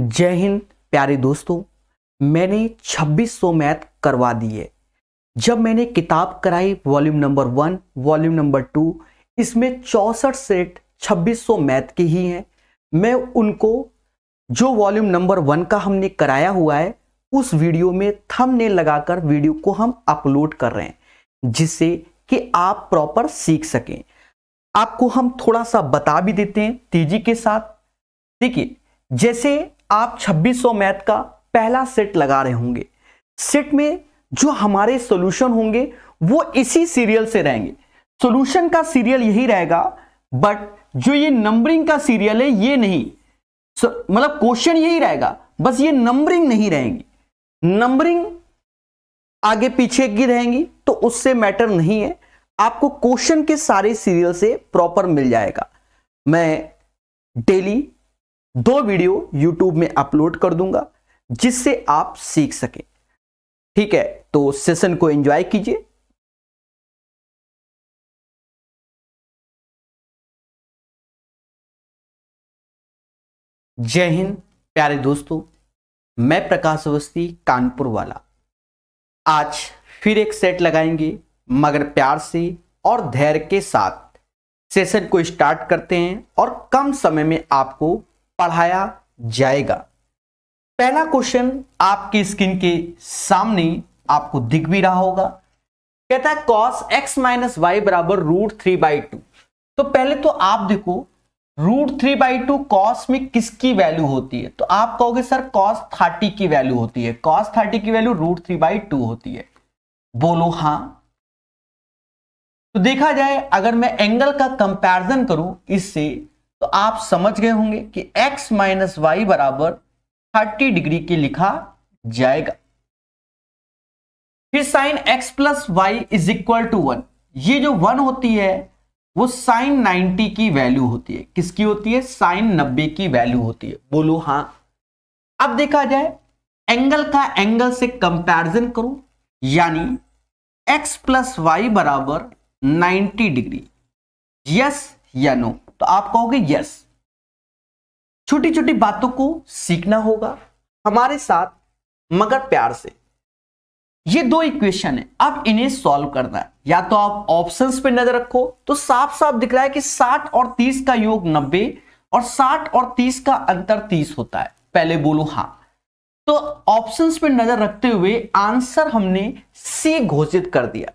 जय हिंद प्यारे दोस्तों मैंने 2600 मैथ करवा दिए जब मैंने किताब कराई volume number one volume number two इसमें चौसठ सेट 2600 मैथ की ही हैं मैं उनको जो वॉल्यूम नंबर वन का हमने कराया हुआ है उस वीडियो में थंबनेल लगाकर वीडियो को हम अपलोड कर रहे हैं जिससे कि आप प्रॉपर सीख सकें आपको हम थोड़ा सा बता भी देते हैं तेजी के साथ देखिए जैसे आप 2600 मैथ का पहला सेट लगा रहे होंगे सेट में जो हमारे सॉल्यूशन होंगे वो इसी सीरियल से रहेंगे सॉल्यूशन का सीरियल यही रहेगा बट जो ये नंबरिंग का सीरियल है ये नहीं मतलब क्वेश्चन यही रहेगा बस ये नंबरिंग नहीं रहेगी नंबरिंग आगे पीछे की रहेंगी तो उससे मैटर नहीं है आपको क्वेश्चन के सारे सीरियल से प्रॉपर मिल जाएगा मैं डेली दो वीडियो यूट्यूब में अपलोड कर दूंगा जिससे आप सीख सकें ठीक है तो सेशन को एंजॉय कीजिए जय हिंद प्यारे दोस्तों मैं प्रकाश अवस्थी कानपुर वाला आज फिर एक सेट लगाएंगे मगर प्यार से और धैर्य के साथ सेशन को स्टार्ट करते हैं और कम समय में आपको पढ़ाया जाएगा पहला क्वेश्चन आपकी स्क्रीन के सामने आपको दिख भी रहा होगा कहता है कॉस एक्स माइनस वाई बराबर रूट थ्री बाई टू तो पहले तो आप देखो root three by two cos में किसकी वैल्यू होती है तो आप कहोगे सर कॉस थर्टी की वैल्यू होती है कॉस थर्टी की value root three by two होती है बोलो हां तो देखा जाए अगर मैं एंगल का कंपैरिजन करूं इससे तो आप समझ गए होंगे कि x माइनस वाई बराबर थर्टी डिग्री के लिखा जाएगा फिर sine x plus y is equal to one ये जो वन होती है वो साइन 90 की वैल्यू होती है किसकी होती है साइन 90 की वैल्यू होती है बोलो हां अब देखा जाए एंगल का एंगल से कंपैरिजन करो यानी x प्लस वाई बराबर 90 डिग्री यस या नो तो आप कहोगे यस छोटी छोटी बातों को सीखना होगा हमारे साथ मगर प्यार से ये दो इक्वेशन है अब इन्हें सॉल्व करना है या तो आप ऑप्शंस पे नजर रखो तो साफ साफ दिख रहा है कि 60 और 30 का योग 90 और 60 और 30 का अंतर 30 होता है पहले बोलो हां तो ऑप्शंस पे नजर रखते हुए आंसर हमने सी घोषित कर दिया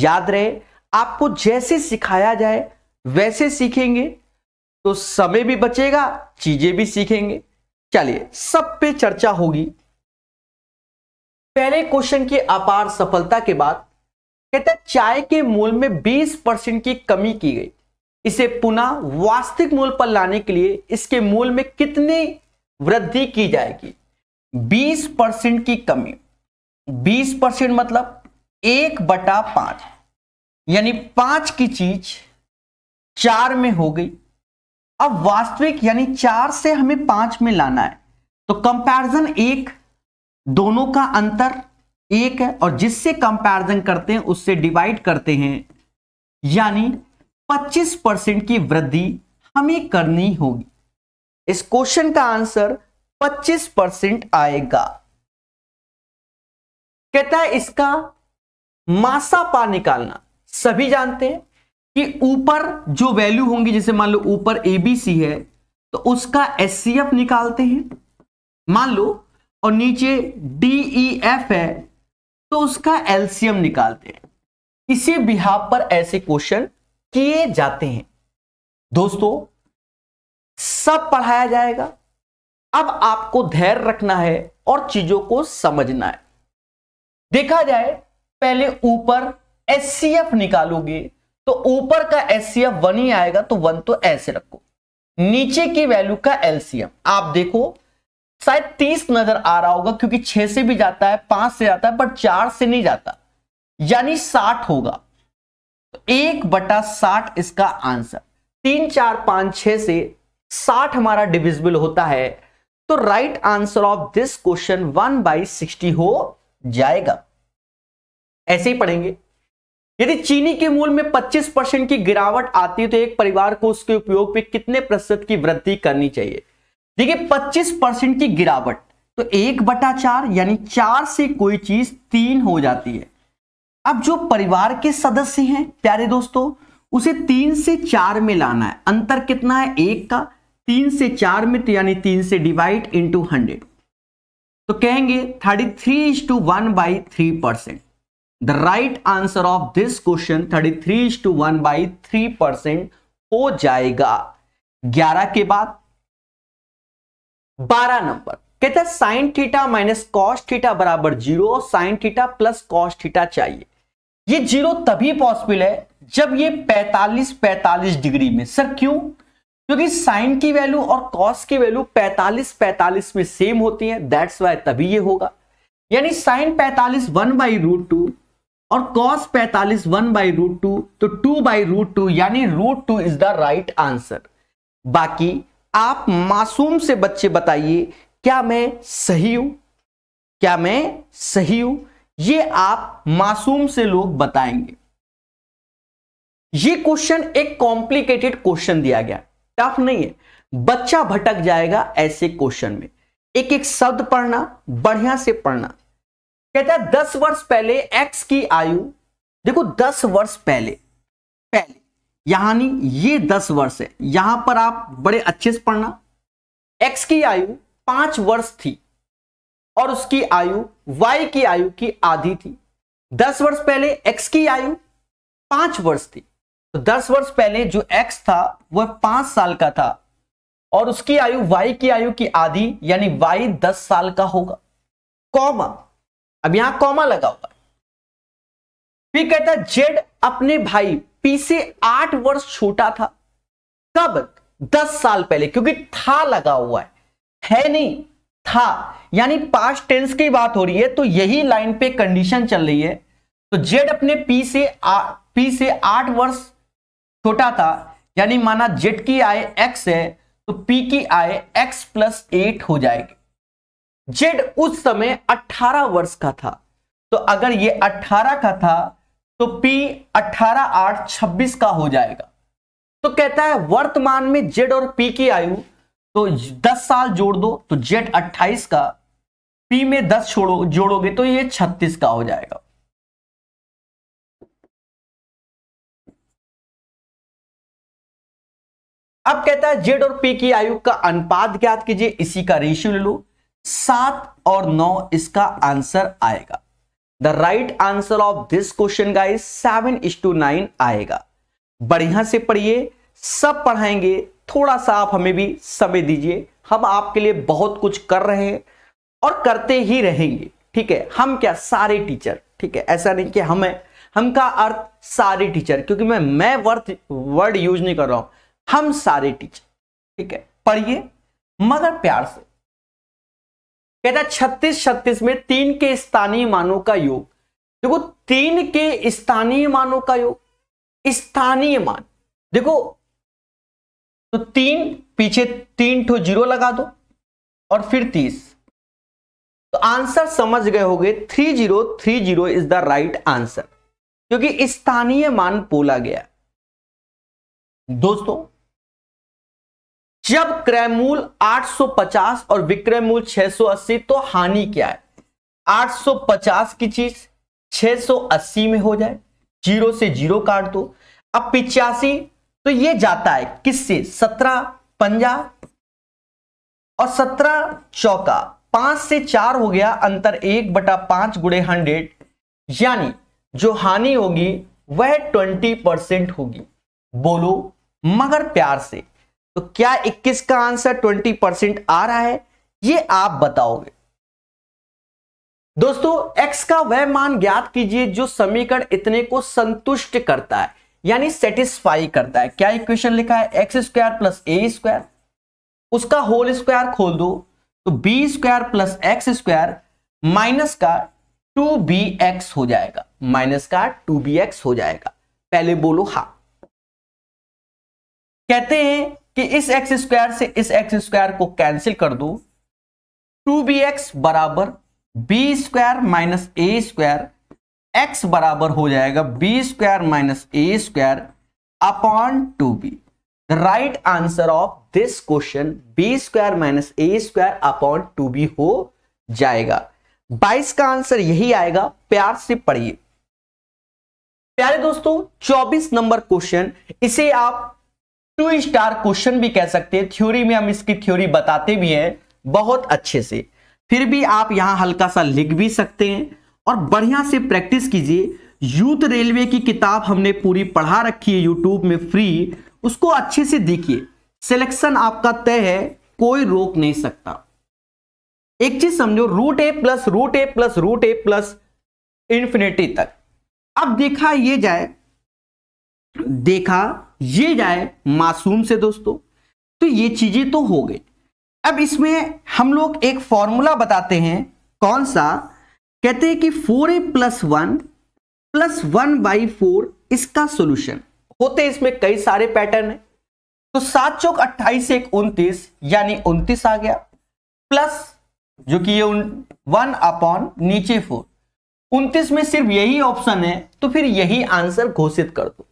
याद रहे आपको जैसे सिखाया जाए वैसे सीखेंगे तो समय भी बचेगा चीजें भी सीखेंगे चलिए सब पे चर्चा होगी पहले क्वेश्चन की अपार सफलता के बाद कहता चाय के मूल में 20 परसेंट की कमी की गई इसे पुनः वास्तविक मूल पर लाने के लिए इसके मूल में कितनी वृद्धि की जाएगी 20 परसेंट की कमी 20 परसेंट मतलब एक बटा पांच यानी पांच की चीज चार में हो गई अब वास्तविक यानी चार से हमें पांच में लाना है तो कंपैरिजन एक दोनों का अंतर एक है और जिससे कंपैरिजन करते हैं उससे डिवाइड करते हैं यानी 25 परसेंट की वृद्धि हमें करनी होगी इस क्वेश्चन का आंसर 25 परसेंट आएगा कहता है इसका मासा पा निकालना सभी जानते हैं कि ऊपर जो वैल्यू होंगी जैसे मान लो ऊपर एबीसी है तो उसका एस निकालते हैं मान लो और नीचे डीईएफ e है तो उसका एलसीएम निकालते हैं इसी बिहाब पर ऐसे क्वेश्चन किए जाते हैं दोस्तों सब पढ़ाया जाएगा अब आपको धैर्य रखना है और चीजों को समझना है देखा जाए पहले ऊपर एस निकालोगे तो ऊपर का एफ वन ही आएगा तो वन तो ऐसे रखो नीचे की वैल्यू का एलसीएम आप देखो शायद तीस नजर आ रहा होगा क्योंकि छह से भी जाता है पांच से जाता है बट चार से नहीं जाता यानी साठ होगा तो एक बटा साठ इसका आंसर तीन चार पांच छह से साठ हमारा डिविजिबल होता है तो right answer of this question one by sixty हो जाएगा ऐसे ही पढ़ेंगे यदि चीनी के मूल में 25 परसेंट की गिरावट आती है तो एक परिवार को उसके उपयोग पे कितने प्रतिशत की वृद्धि करनी चाहिए देखिए 25 परसेंट की गिरावट तो एक बटा चार यानी चार से कोई चीज तीन हो जाती है अब जो परिवार के सदस्य हैं प्यारे दोस्तों उसे तीन से चार में लाना है अंतर कितना है एक का तीन से चार में तो यानी तीन से डिवाइड इंटू हंड्रेड तो कहेंगे thirty three is two one by three percent the right answer of this question thirty three two one by three percent हो जाएगा ग्यारह के बाद बारह नंबर कहते हैं sine theta minus cos theta बराबर zero sine theta plus cos theta चाहिए ये जीरो तभी पॉसिबल है जब ये 45 45 डिग्री में सर क्यों क्योंकि साइन की वैल्यू और कॉस की वैल्यू 45 45 में सेम होती है दैट्स वाई तभी ये होगा यानी sine 45 one by root two और cos 45 one by root two तो टू बाई रूट टू यानी root two is the right answer बाकी आप मासूम से बच्चे बताइए क्या मैं सही हूं क्या मैं सही हूं ये आप मासूम से लोग बताएंगे ये क्वेश्चन एक कॉम्प्लिकेटेड क्वेश्चन दिया गया टफ नहीं है बच्चा भटक जाएगा ऐसे क्वेश्चन में एक एक शब्द पढ़ना बढ़िया से पढ़ना कहता है दस वर्ष पहले एक्स की आयु देखो दस वर्ष पहले पहले यानी ये दस वर्ष है यहां पर आप बड़े अच्छे से पढ़ना एक्स की आयु पांच वर्ष थी और उसकी आयु वाई की आयु की आधी थी दस वर्ष पहले एक्स की आयु पांच वर्ष थी तो दस वर्ष पहले जो एक्स था वह पांच साल का था और उसकी आयु वाई की आयु की आधी यानी वाई दस साल का होगा कॉमा अब यहां कॉमा लगा हुआ फिर कहता जेड अपने भाई पी से आठ वर्ष छोटा था कब दस साल पहले क्योंकि था लगा हुआ है है नहीं था यानी पास टेंस की बात हो रही है तो यही लाइन पे कंडीशन चल रही है तो जेड अपने पी से आ, पी से आठ वर्ष छोटा था यानी माना जेड की आय एक्स है तो पी की आय एक्स प्लस एट हो जाएगी जेड उस समय 18 वर्ष का था तो अगर ये 18 का था तो पी 18 आठ छब्बीस का हो जाएगा तो कहता है वर्तमान में जेड और पी की आयु तो 10 साल जोड़ दो तो जेड 28 का पी में 10 छोड़ो जोड़ोगे तो ये 36 का हो जाएगा अब कहता है जेड और पी की आयु का अनुपात ज्ञात कीजिए इसी का रेशियो ले लो सात और नौ इसका आंसर आएगा the right answer of this question का is seven is to nine आएगा बढ़िया से पढ़िए सब पढ़ाएंगे थोड़ा सा आप हमें भी समय दीजिए हम आपके लिए बहुत कुछ कर रहे हैं और करते ही रहेंगे ठीक है हम क्या सारे टीचर ठीक है ऐसा नहीं कि हम है हम का अर्थ सारे टीचर क्योंकि मैं मैं वर्थ वर्ड यूज नहीं कर रहा हूं हम सारे टीचर ठीक है पढ़िए मगर प्यार से कहता है छत्तीस छत्तीस में तीन के स्थानीय मानों का योग देखो तीन के स्थानीय मानों का योग स्थानीय मान देखो तो तीन पीछे तीन ठो जीरो लगा दो और फिर तीस तो आंसर समझ गए होगे three zero three zero is the right answer क्योंकि स्थानीय मान बोला गया दोस्तों जब क्रय मूल 850 और विक्रय मूल 680 तो हानि क्या है 850 की चीज 680 में हो जाए जीरो से जीरो काट दो अब पिचासी तो ये जाता है किससे सत्रह पंजा और सत्रह चौका पांच से चार हो गया अंतर एक बटा पांच गुड़े हंड्रेड यानी जो हानि होगी वह ट्वेंटी परसेंट होगी बोलो मगर प्यार से तो क्या 21 का आंसर 20 परसेंट आ रहा है ये आप बताओगे दोस्तों x का वह मान ज्ञात कीजिए जो समीकरण इतने को संतुष्ट करता है यानी सेटिस्फाई करता है क्या इक्वेशन लिखा है x square plus a square उसका होल स्क्वायर खोल दो तो b square plus x square minus का टू बी एक्स हो जाएगा माइनस का टू बी एक्स हो जाएगा पहले बोलो हा कहते हैं कि इस एक्स स्क्वायर से इस एक्स स्क्वायर को कैंसिल कर दो टू बी एक्स बराबर b square minus a square x बराबर हो जाएगा b square minus a square upon two b the right answer of this question b square minus a square upon two b हो जाएगा बाईस का answer यही आएगा प्यार से पढ़िए प्यारे दोस्तों 24 नंबर क्वेश्चन इसे आप टू स्टार क्वेश्चन भी कह सकते हैं थ्योरी में हम इसकी थ्योरी बताते भी हैं बहुत अच्छे से फिर भी आप यहां हल्का सा लिख भी सकते हैं और बढ़िया से प्रैक्टिस कीजिए यूथ रेलवे की किताब हमने पूरी पढ़ा रखी है यूट्यूब में फ्री उसको अच्छे से देखिए सिलेक्शन आपका तय है कोई रोक नहीं सकता एक चीज समझो root a plus root a plus root a plus infinity तक अब देखा ये जाए देखा ये जाए मासूम से दोस्तों तो ये चीजें तो हो गई अब इसमें हम लोग एक फॉर्मूला बताते हैं कौन सा कहते हैं कि four a plus one plus one by four इसका सोल्यूशन होते इसमें कई सारे पैटर्न है तो सात चौक अट्ठाईस एक उन्तीस यानी उन्तीस आ गया प्लस जो कि ये वन अपॉन नीचे फोर उन्तीस में सिर्फ यही ऑप्शन है तो फिर यही आंसर घोषित कर दो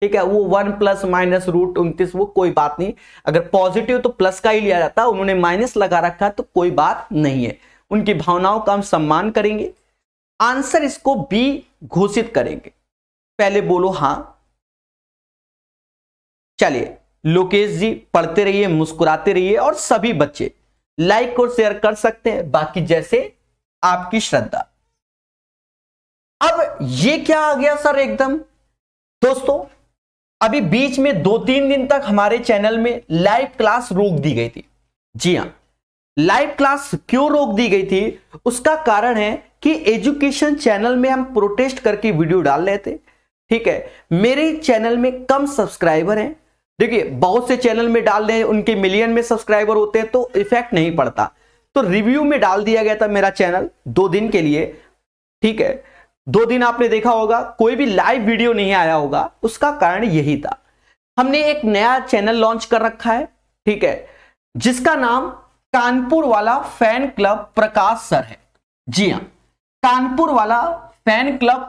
ठीक है वो वन प्लस माइनस रूट उनतीस वो कोई बात नहीं अगर पॉजिटिव तो प्लस का ही लिया जाता है उन्होंने माइनस लगा रखा तो कोई बात नहीं है उनकी भावनाओं का हम सम्मान करेंगे आंसर इसको बी घोषित करेंगे पहले बोलो हां चलिए लोकेश जी पढ़ते रहिए मुस्कुराते रहिए और सभी बच्चे लाइक और शेयर कर सकते हैं बाकी जैसे आपकी श्रद्धा अब ये क्या आ गया सर एकदम दोस्तों अभी बीच में दो तीन दिन तक हमारे चैनल में लाइव क्लास रोक दी गई थी जी हाँ लाइव क्लास क्यों रोक दी गई थी उसका कारण है कि एजुकेशन चैनल में हम प्रोटेस्ट करके वीडियो डाल रहे थे ठीक है मेरे चैनल में कम सब्सक्राइबर हैं देखिए बहुत से चैनल में डाल रहे हैं उनके मिलियन में सब्सक्राइबर होते हैं तो इफेक्ट नहीं पड़ता तो रिव्यू में डाल दिया गया था मेरा चैनल दो दिन के लिए ठीक है दो दिन आपने देखा होगा कोई भी लाइव वीडियो नहीं आया होगा उसका कारण यही था हमने एक नया चैनल लॉन्च कर रखा है ठीक है जिसका नाम कानपुर वाला फैन क्लब प्रकाश सर है जी हाँ कानपुर वाला फैन क्लब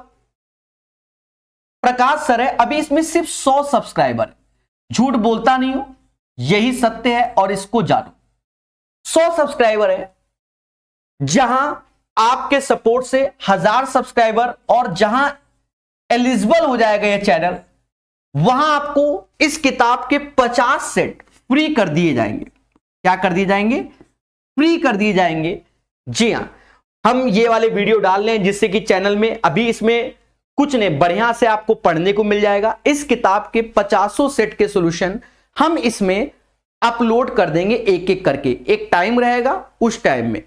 प्रकाश सर है अभी इसमें सिर्फ सौ सब्सक्राइबर झूठ बोलता नहीं हूं यही सत्य है और इसको जानो सौ सब्सक्राइबर है जहां आपके सपोर्ट से हजार सब्सक्राइबर और जहां एलिजिबल हो जाएगा यह चैनल वहां आपको इस किताब के 50 सेट फ्री कर दिए जाएंगे क्या कर दिए जाएंगे फ्री कर दिए जाएंगे जी हाँ हम ये वाले वीडियो डाल रहे हैं जिससे कि चैनल में अभी इसमें कुछ नहीं बढ़िया से आपको पढ़ने को मिल जाएगा इस किताब के पचासों सेट के सोल्यूशन हम इसमें अपलोड कर देंगे एक एक करके एक टाइम रहेगा उस टाइम में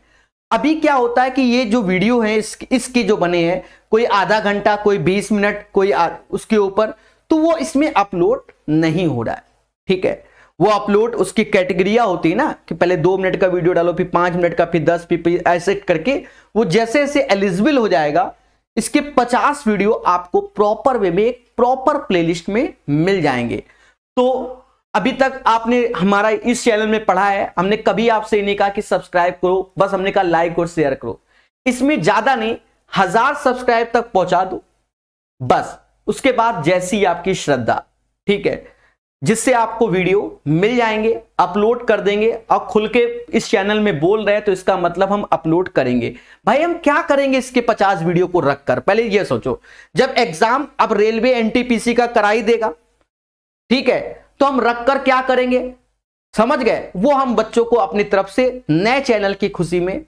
अभी क्या होता है कि ये जो वीडियो है इस, इसके जो बने हैं कोई आधा घंटा कोई बीस मिनट कोई आ, उसके ऊपर तो वो इसमें अपलोड नहीं हो रहा है ठीक है वो अपलोड उसकी कैटेगरिया होती है ना कि पहले दो मिनट का वीडियो डालो फिर पांच मिनट का फिर दस फिर ऐसे करके वो जैसे जैसे एलिजिबल हो जाएगा इसके पचास वीडियो आपको प्रॉपर वे में एक प्रॉपर प्लेलिस्ट में मिल जाएंगे तो अभी तक आपने हमारा इस चैनल में पढ़ा है हमने कभी आपसे नहीं कहा कि सब्सक्राइब करो बस हमने कहा लाइक और शेयर करो इसमें ज्यादा नहीं हजार सब्सक्राइब तक पहुंचा दो बस उसके बाद जैसी आपकी श्रद्धा ठीक है जिससे आपको वीडियो मिल जाएंगे अपलोड कर देंगे और खुल के इस चैनल में बोल रहे हैं तो इसका मतलब हम अपलोड करेंगे भाई हम क्या करेंगे इसके 50 वीडियो को रखकर पहले ये सोचो जब एग्जाम अब रेलवे एनटीपीसी का कराई देगा ठीक है तो हम रख कर क्या करेंगे समझ गए वो हम बच्चों को अपनी तरफ से नए चैनल की खुशी में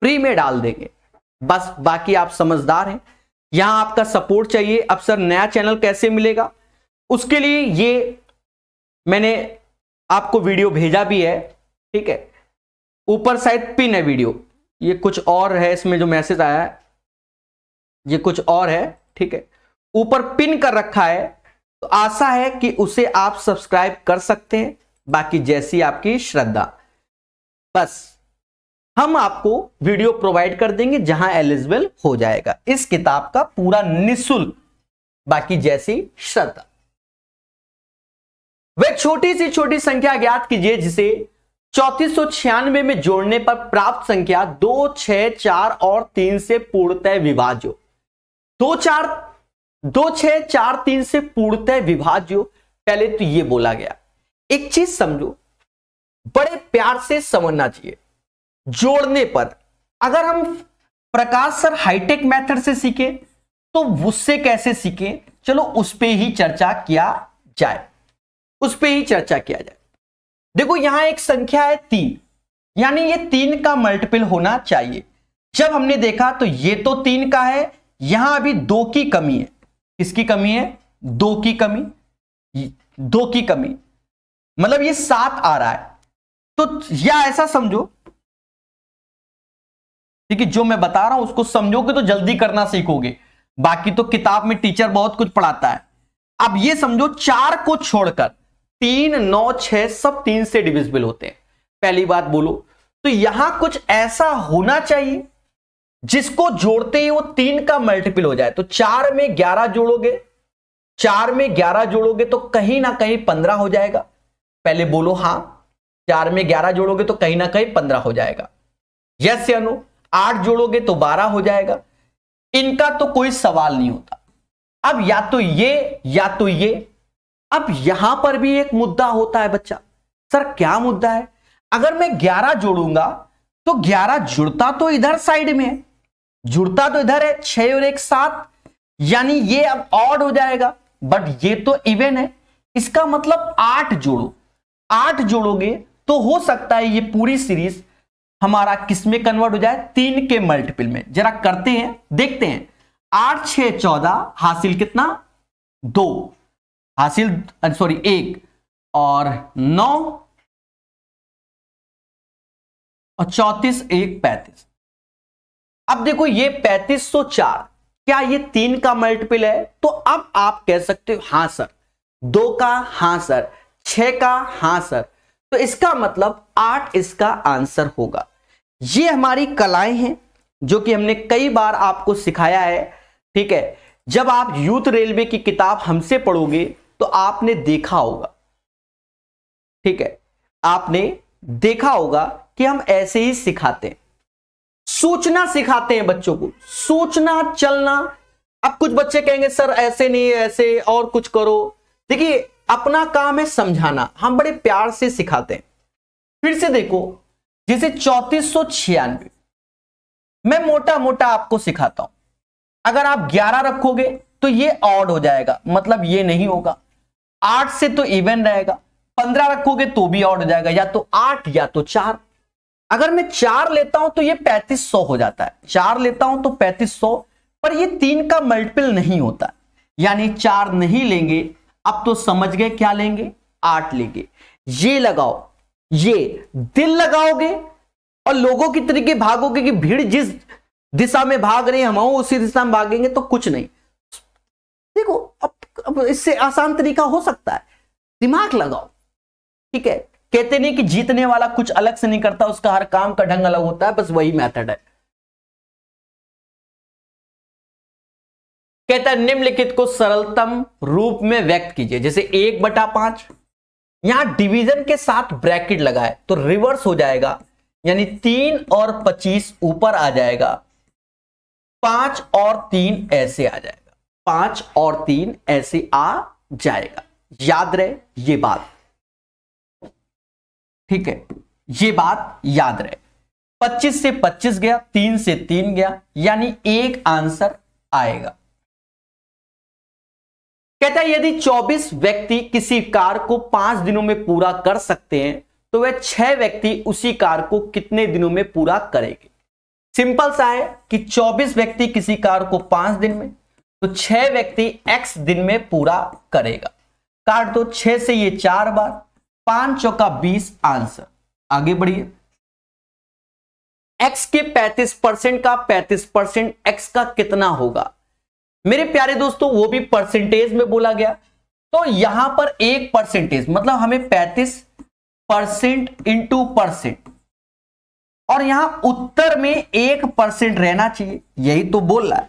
फ्री में डाल देंगे बस बाकी आप समझदार हैं यहां आपका सपोर्ट चाहिए अब सर नया चैनल कैसे मिलेगा उसके लिए ये मैंने आपको वीडियो भेजा भी है ठीक है ऊपर शायद पिन है वीडियो ये कुछ और है इसमें जो मैसेज आया है ये कुछ और है ठीक है ऊपर पिन कर रखा है तो आशा है कि उसे आप सब्सक्राइब कर सकते हैं बाकी जैसी आपकी श्रद्धा बस हम आपको वीडियो प्रोवाइड कर देंगे जहां एलिजिबल हो जाएगा इस किताब का पूरा निशुल्क बाकी जैसी श्रद्धा वह छोटी सी छोटी संख्या ज्ञात कीजिए जिसे चौतीस में जोड़ने पर प्राप्त संख्या दो छह चार और तीन से पूर्णतः विभाज्य दो चार दो छह चार तीन से पूर्णतः विभाज्य पहले तो ये बोला गया एक चीज समझो बड़े प्यार से समझना चाहिए जोड़ने पर अगर हम प्रकाश सर हाईटेक मेथड से सीखे तो उससे कैसे सीखे चलो उस पर ही चर्चा किया जाए उस पर ही चर्चा किया जाए देखो यहां एक संख्या है तीन यानी ये तीन का मल्टीपल होना चाहिए जब हमने देखा तो ये तो तीन का है यहां अभी दो की कमी है किसकी कमी है दो की कमी दो की कमी मतलब ये सात आ रहा है तो या ऐसा समझो ठीक है जो मैं बता रहा हूं उसको समझोगे तो जल्दी करना सीखोगे बाकी तो किताब में टीचर बहुत कुछ पढ़ाता है अब ये समझो चार को छोड़कर तीन नौ छह सब तीन से डिविजिबल होते हैं पहली बात बोलो तो यहां कुछ ऐसा होना चाहिए जिसको जोड़ते ही वो तीन का मल्टीपल हो जाए तो चार में ग्यारह जोड़ोगे चार में ग्यारह जोड़ोगे तो कहीं ना कहीं पंद्रह हो जाएगा पहले बोलो हां चार में ग्यारह जोड़ोगे तो कहीं ना कहीं पंद्रह हो जाएगा यस या नो आठ जोड़ोगे तो बारह हो जाएगा इनका तो कोई सवाल नहीं होता अब या तो ये या तो ये अब यहां पर भी एक मुद्दा होता है बच्चा सर क्या मुद्दा है अगर मैं ग्यारह जोड़ूंगा तो 11 जुड़ता तो इधर साइड में है जुड़ता तो इधर है छह और एक सात यानी ये अब ऑड हो जाएगा बट ये तो इवेन है इसका मतलब आठ जोड़ो आठ जोड़ोगे तो हो सकता है ये पूरी सीरीज हमारा किसमें कन्वर्ट हो जाए तीन के मल्टीपल में जरा करते हैं देखते हैं आठ छ चौदह हासिल कितना दो हासिल सॉरी एक और नौ और चौतीस एक पैंतीस अब देखो ये पैंतीस सौ चार क्या ये तीन का मल्टीपल है तो अब आप कह सकते हो हां सर दो का हां सर छ का हां सर तो इसका मतलब आठ इसका आंसर होगा ये हमारी कलाएं हैं जो कि हमने कई बार आपको सिखाया है ठीक है जब आप यूथ रेलवे की किताब हमसे पढ़ोगे तो आपने देखा होगा ठीक है आपने देखा होगा कि हम ऐसे ही सिखाते हैं सोचना सिखाते हैं बच्चों को सोचना चलना अब कुछ बच्चे कहेंगे सर ऐसे नहीं ऐसे और कुछ करो देखिए अपना काम है समझाना हम बड़े प्यार से सिखाते हैं फिर से देखो जैसे चौतीस सौ छियानवे मैं मोटा मोटा आपको सिखाता हूं अगर आप 11 रखोगे तो ये ऑड हो जाएगा मतलब ये नहीं होगा 8 से तो इवन रहेगा 15 रखोगे तो भी ऑड हो जाएगा या तो 8 या तो चार अगर मैं चार लेता हूं तो ये पैंतीस सौ हो जाता है चार लेता हूं तो पैंतीस सौ पर ये तीन का मल्टीपल नहीं होता यानी चार नहीं लेंगे अब तो समझ गए क्या लेंगे आठ लेंगे ये लगाओ ये दिल लगाओगे और लोगों की तरीके भागोगे कि भीड़ जिस दिशा में भाग रही है हम उसी दिशा में भागेंगे तो कुछ नहीं देखो अब, अब इससे आसान तरीका हो सकता है दिमाग लगाओ ठीक है कहते नहीं कि जीतने वाला कुछ अलग से नहीं करता उसका हर काम का ढंग अलग होता है बस वही मेथड है कहता है निम्नलिखित को सरलतम रूप में व्यक्त कीजिए जैसे एक बटा पांच यहां डिवीजन के साथ ब्रैकेट लगाए तो रिवर्स हो जाएगा यानी तीन और पच्चीस ऊपर आ जाएगा पांच और तीन ऐसे आ जाएगा पांच और तीन ऐसे आ जाएगा याद रहे ये बात ठीक है ये बात याद रहे 25 से 25 गया 3 से 3 गया यानी एक आंसर आएगा कहता है यदि 24 व्यक्ति किसी कार को पांच दिनों में पूरा कर सकते हैं तो वह छह व्यक्ति उसी कार को कितने दिनों में पूरा करेंगे सिंपल सा है कि 24 व्यक्ति किसी कार को पांच दिन में तो छह व्यक्ति एक्स दिन में पूरा करेगा काट दो छह से ये चार बार पांच चौका बीस आंसर आगे बढ़िए एक्स के पैंतीस परसेंट का पैंतीस परसेंट एक्स का कितना होगा मेरे प्यारे दोस्तों वो भी परसेंटेज में बोला गया तो यहां पर एक परसेंटेज मतलब हमें पैंतीस परसेंट इंटू परसेंट और यहां उत्तर में एक परसेंट रहना चाहिए यही तो बोल रहा है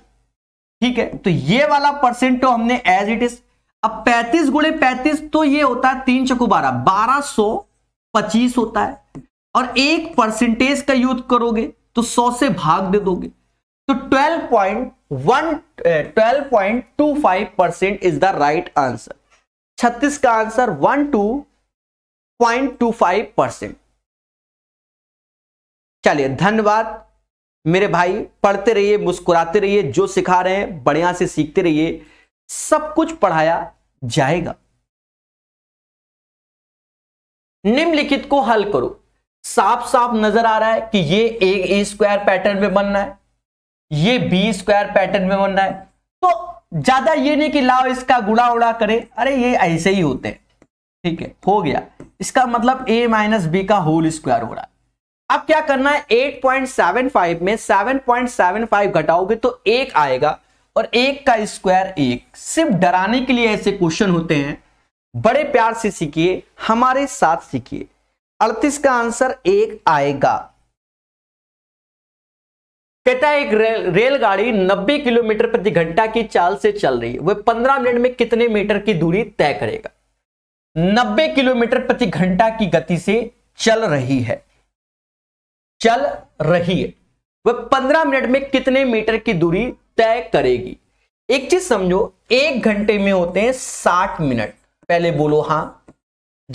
ठीक है तो ये वाला परसेंट तो हमने एज इट इज अब 35 गुड़े पैंतीस तो ये होता है तीन चकू बारह बारह सौ पच्चीस होता है और एक परसेंटेज का यूज करोगे तो सौ से भाग दे दोगे तो 12.1 12.25 percent is the right answer छत्तीस का answer one two point two five percent चलिए धन्यवाद मेरे भाई पढ़ते रहिए मुस्कुराते रहिए जो सिखा रहे हैं बढ़िया से सीखते रहिए सब कुछ पढ़ाया जाएगा निम्नलिखित को हल करो साफ साफ नजर आ रहा है कि ये ए स्क्वायर पैटर्न में बनना है ये बी स्क्वायर पैटर्न में बनना है तो ज्यादा ये नहीं कि लाओ इसका गुड़ा उड़ा करें अरे ये ऐसे ही होते हैं ठीक है हो गया इसका मतलब a माइनस बी का होल स्क्वायर हो रहा है अब क्या करना है 8.75 में 7.75 घटाओगे तो एक आएगा और एक का स्क्वायर एक सिर्फ डराने के लिए ऐसे क्वेश्चन होते हैं बड़े प्यार से सीखिए हमारे साथ सीखिए अड़तीस का आंसर एक आएगा कहता है एक रेल रेलगाड़ी 90 किलोमीटर प्रति घंटा की चाल से चल रही है वह 15 मिनट में कितने मीटर की दूरी तय करेगा 90 किलोमीटर प्रति घंटा की गति से चल रही है चल रही है वह 15 मिनट में कितने मीटर की दूरी तय करेगी एक चीज समझो एक घंटे में होते हैं साठ मिनट पहले बोलो हां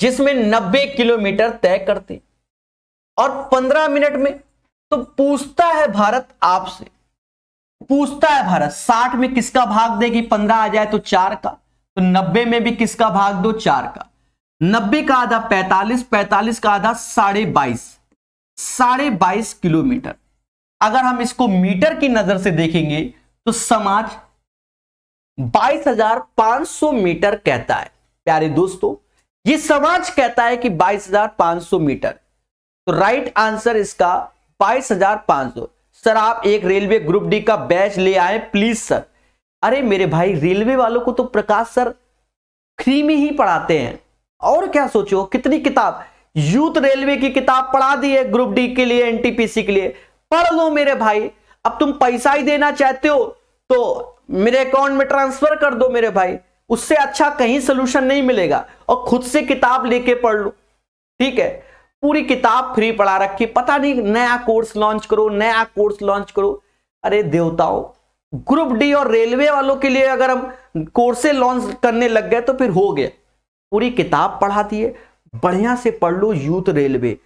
जिसमें नब्बे किलोमीटर तय करते और पंद्रह मिनट में तो पूछता है भारत आपसे पूछता है भारत साठ में किसका भाग देगी पंद्रह आ जाए तो चार का तो नब्बे में भी किसका भाग दो चार का नब्बे का आधा पैतालीस पैतालीस का आधा साढ़े बाईस साढ़े बाईस किलोमीटर अगर हम इसको मीटर की नजर से देखेंगे तो समाज 22,500 मीटर कहता है प्यारे दोस्तों ये समाज कहता है कि 22,500 मीटर तो राइट आंसर इसका 22,500 सर आप एक रेलवे ग्रुप डी का बैच ले आए प्लीज सर अरे मेरे भाई रेलवे वालों को तो प्रकाश सर फ्री में ही पढ़ाते हैं और क्या सोचो कितनी किताब यूथ रेलवे की किताब पढ़ा दी है ग्रुप डी के लिए एनटीपीसी के लिए पढ़ लो मेरे भाई अब तुम पैसा ही देना चाहते हो तो मेरे अकाउंट में ट्रांसफर कर दो मेरे भाई उससे अच्छा कहीं सोल्यूशन नहीं मिलेगा और खुद से किताब लेके पढ़ लो ठीक है पूरी किताब फ्री पढ़ा रखी पता नहीं नया कोर्स लॉन्च करो नया कोर्स लॉन्च करो अरे देवताओं ग्रुप डी और रेलवे वालों के लिए अगर हम कोर्से लॉन्च करने लग गए तो फिर हो गया पूरी किताब पढ़ा दिए बढ़िया से पढ़ लो यूथ रेलवे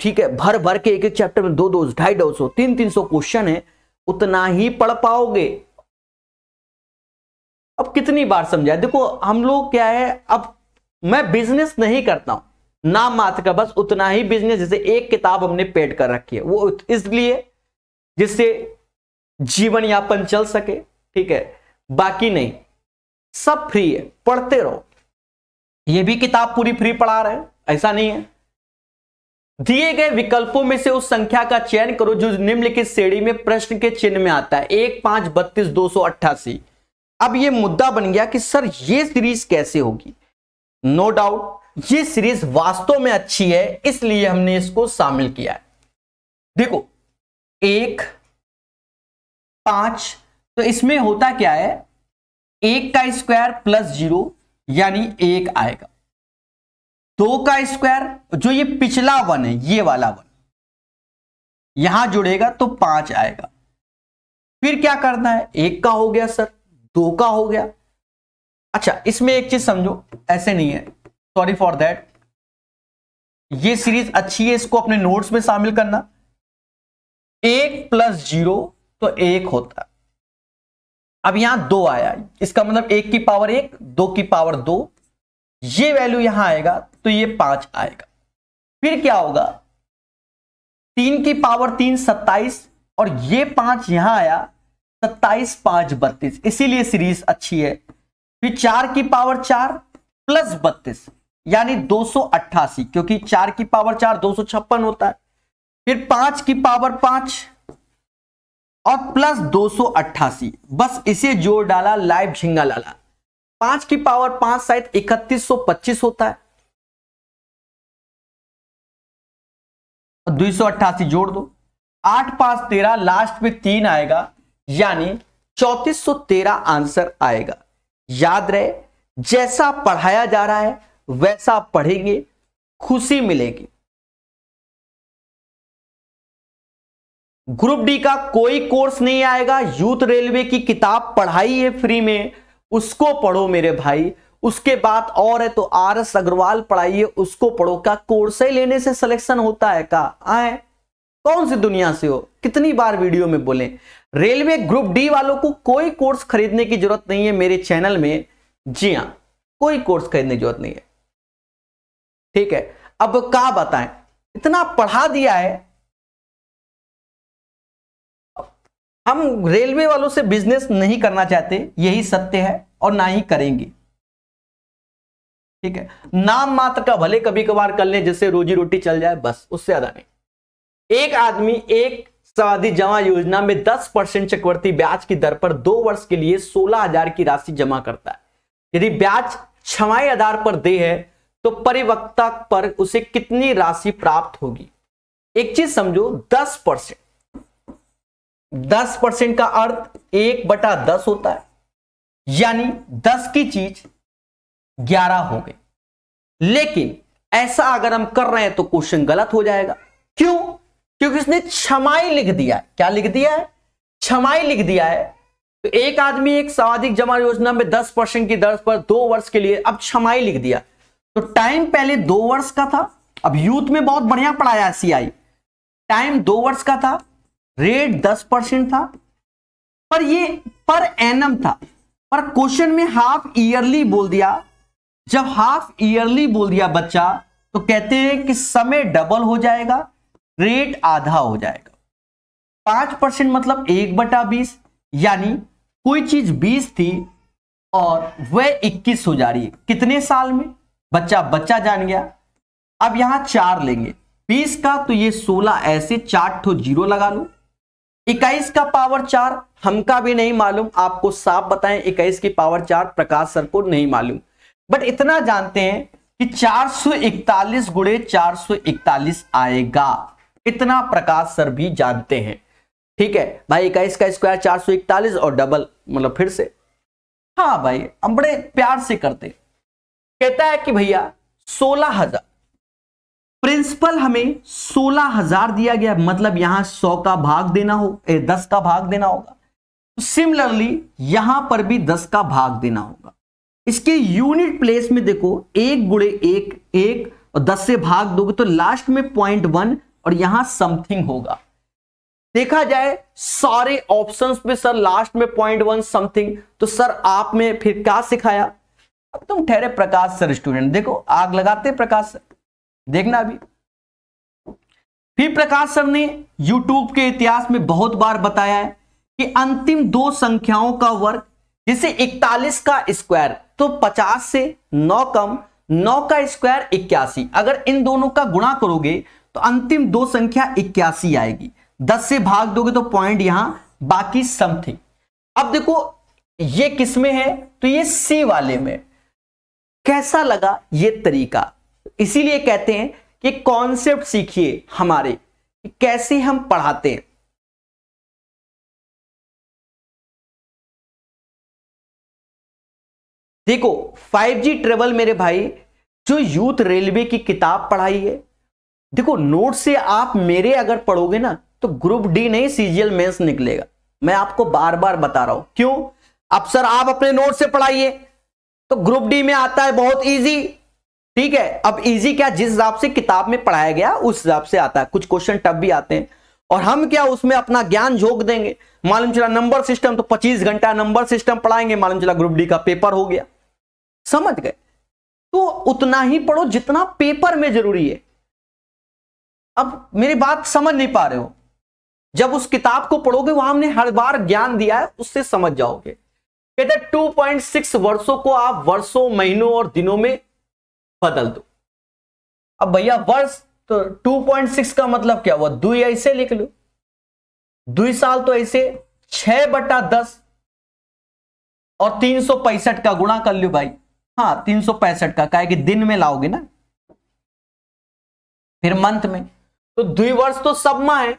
ठीक है भर भर के एक एक चैप्टर में दो दो ढाई दो सौ तीन तीन सौ क्वेश्चन है उतना ही पढ़ पाओगे अब कितनी बार समझाए देखो हम लोग क्या है अब मैं बिजनेस नहीं करता हूं नाम मात्र का बस उतना ही बिजनेस जैसे एक किताब हमने पेड कर रखी है वो इसलिए जिससे जीवन यापन चल सके ठीक है बाकी नहीं सब फ्री है पढ़ते रहो ये भी किताब पूरी फ्री पढ़ा रहे हैं ऐसा नहीं है दिए गए विकल्पों में से उस संख्या का चयन करो जो निम्नलिखित श्रेणी में प्रश्न के चिन्ह में आता है एक पांच बत्तीस दो सौ अट्ठासी अब यह मुद्दा बन गया कि सर ये सीरीज कैसे होगी नो डाउट ये सीरीज वास्तव में अच्छी है इसलिए हमने इसको शामिल किया है देखो एक पांच तो इसमें होता क्या है एक का स्क्वायर प्लस जीरो यानी एक आएगा दो का स्क्वायर जो ये पिछला वन है ये वाला वन यहां जुड़ेगा तो पांच आएगा फिर क्या करना है एक का हो गया सर दो का हो गया अच्छा इसमें एक चीज समझो ऐसे नहीं है सॉरी फॉर दैट ये सीरीज अच्छी है इसको अपने नोट्स में शामिल करना एक प्लस जीरो तो एक होता है अब यहां दो आया इसका मतलब एक की पावर एक दो की पावर दो ये वैल्यू यहां आएगा तो ये पांच आएगा फिर क्या होगा तीन की पावर तीन सत्ताईस और ये पांच यहां आया सत्ताईस पांच बत्तीस इसीलिए सीरीज अच्छी है फिर चार की पावर चार प्लस बत्तीस यानी दो क्योंकि चार की पावर चार दो होता है फिर पांच की पावर पांच और प्लस दो सौ अट्ठासी बस इसे जोड़ डाला लाइव झिंगा लाला पांच की पावर पांच शायद इकतीस सौ पच्चीस होता है और दुई जोड़ दो आठ पांच तेरह लास्ट में तीन आएगा यानी चौतीस सौ तेरह आंसर आएगा याद रहे जैसा पढ़ाया जा रहा है वैसा पढ़ेंगे खुशी मिलेगी ग्रुप डी का कोई कोर्स नहीं आएगा यूथ रेलवे की किताब पढ़ाई है फ्री में उसको पढ़ो मेरे भाई उसके बाद और है तो आर एस अग्रवाल पढ़ाइए उसको पढ़ो का कोर्स ही लेने से सिलेक्शन होता है का आए कौन सी दुनिया से हो कितनी बार वीडियो में बोले रेलवे ग्रुप डी वालों को कोई कोर्स खरीदने की जरूरत नहीं है मेरे चैनल में जी हाँ कोई कोर्स खरीदने की जरूरत नहीं है ठीक है अब का बताएं इतना पढ़ा दिया है हम रेलवे वालों से बिजनेस नहीं करना चाहते यही सत्य है और ना ही करेंगे ठीक है नाम मात्र का भले कभी कभार कर ले जिससे रोजी रोटी चल जाए बस उससे ज्यादा नहीं एक आदमी एक सावधि जमा योजना में 10 परसेंट चक्रवर्ती ब्याज की दर पर दो वर्ष के लिए 16000 की राशि जमा करता है यदि ब्याज छमाई आधार पर दे है तो परिवक्ता पर उसे कितनी राशि प्राप्त होगी एक चीज समझो दस परसेंट दस परसेंट का अर्थ एक बटा दस होता है यानी दस की चीज ग्यारह हो गए लेकिन ऐसा अगर हम कर रहे हैं तो क्वेश्चन गलत हो जाएगा क्यों क्योंकि उसने छमाई लिख दिया है क्या लिख दिया है छमाई लिख दिया है तो एक आदमी एक सामाजिक जमा योजना में दस परसेंट की दर पर दो वर्ष के लिए अब छमाई लिख दिया तो टाइम पहले दो वर्ष का था अब यूथ में बहुत बढ़िया पढ़ाया सीआई टाइम दो वर्ष का था रेट दस परसेंट था पर ये पर एनम था पर क्वेश्चन में हाफ ईयरली बोल दिया जब हाफ ईयरली बोल दिया बच्चा तो कहते हैं कि समय डबल हो जाएगा रेट आधा हो जाएगा पांच परसेंट मतलब एक बटा बीस यानी कोई चीज बीस थी और वह इक्कीस हो जा रही है कितने साल में बच्चा बच्चा जान गया अब यहां चार लेंगे बीस का तो ये सोलह ऐसे चार ठो जीरो लगा लो इक्कीस का पावर चार हमका भी नहीं मालूम आपको साफ बताएं इक्कीस की पावर चार प्रकाश सर को नहीं मालूम बट इतना जानते हैं कि 441 गुड़े चार आएगा इतना प्रकाश सर भी जानते हैं ठीक है भाई इक्कीस का स्क्वायर 441 और डबल मतलब फिर से हाँ भाई हम बड़े प्यार से करते कहता है कि भैया सोलह हजार प्रिंसिपल हमें सोलह हजार दिया गया मतलब यहां सौ का भाग देना हो ए, दस का भाग देना होगा सिमिलरली यहां पर भी दस का भाग देना होगा इसके यूनिट प्लेस में देखो एक गुड़े एक एक और दस से भाग दोगे तो लास्ट में पॉइंट वन और यहां समथिंग होगा देखा जाए सारे ऑप्शंस में सर लास्ट में पॉइंट वन समथिंग तो सर आप में फिर क्या सिखाया अब तुम ठहरे प्रकाश सर स्टूडेंट देखो आग लगाते प्रकाश सर देखना अभी फिर प्रकाश सर ने यूट्यूब के इतिहास में बहुत बार बताया है कि अंतिम दो संख्याओं का वर्ग जिसे 41 का स्क्वायर तो 50 से 9 कम 9 का स्क्वायर इक्यासी अगर इन दोनों का गुणा करोगे तो अंतिम दो संख्या इक्यासी आएगी 10 से भाग दोगे तो पॉइंट यहां बाकी समथिंग अब देखो ये किसमें है तो ये सी वाले में कैसा लगा ये तरीका इसीलिए कहते हैं कि कॉन्सेप्ट सीखिए हमारे कैसे हम पढ़ाते हैं देखो 5G ट्रेवल मेरे भाई जो यूथ रेलवे की किताब पढ़ाई है देखो नोट से आप मेरे अगर पढ़ोगे ना तो ग्रुप डी नहीं सीजीएल मेंस निकलेगा मैं आपको बार बार बता रहा हूं क्यों अब सर आप अपने नोट से पढ़ाइए तो ग्रुप डी में आता है बहुत इजी ठीक है अब इजी क्या जिस हिसाब से किताब में पढ़ाया गया उस हिसाब से आता है कुछ क्वेश्चन टफ भी आते हैं और हम क्या उसमें अपना ज्ञान झोंक देंगे मालूम चला नंबर सिस्टम तो 25 घंटा नंबर सिस्टम पढ़ाएंगे मालूम चला ग्रुप डी का पेपर हो गया समझ गए तो उतना ही पढ़ो जितना पेपर में जरूरी है अब मेरी बात समझ नहीं पा रहे हो जब उस किताब को पढ़ोगे वहां हमने हर बार ज्ञान दिया है उससे समझ जाओगे कहते टू पॉइंट सिक्स वर्षों को आप वर्षों महीनों और दिनों में बदल दो अब भैया वर्ष तो टू पॉइंट सिक्स का मतलब क्या हुआ दुई ऐसे लिख लो दुई साल तो ऐसे छह बटा दस और तीन सौ पैंसठ का गुणा कर लो भाई हाँ तीन सौ पैंसठ का कि दिन में लाओगे ना फिर मंथ में तो द्विवर्ष तो सब माह है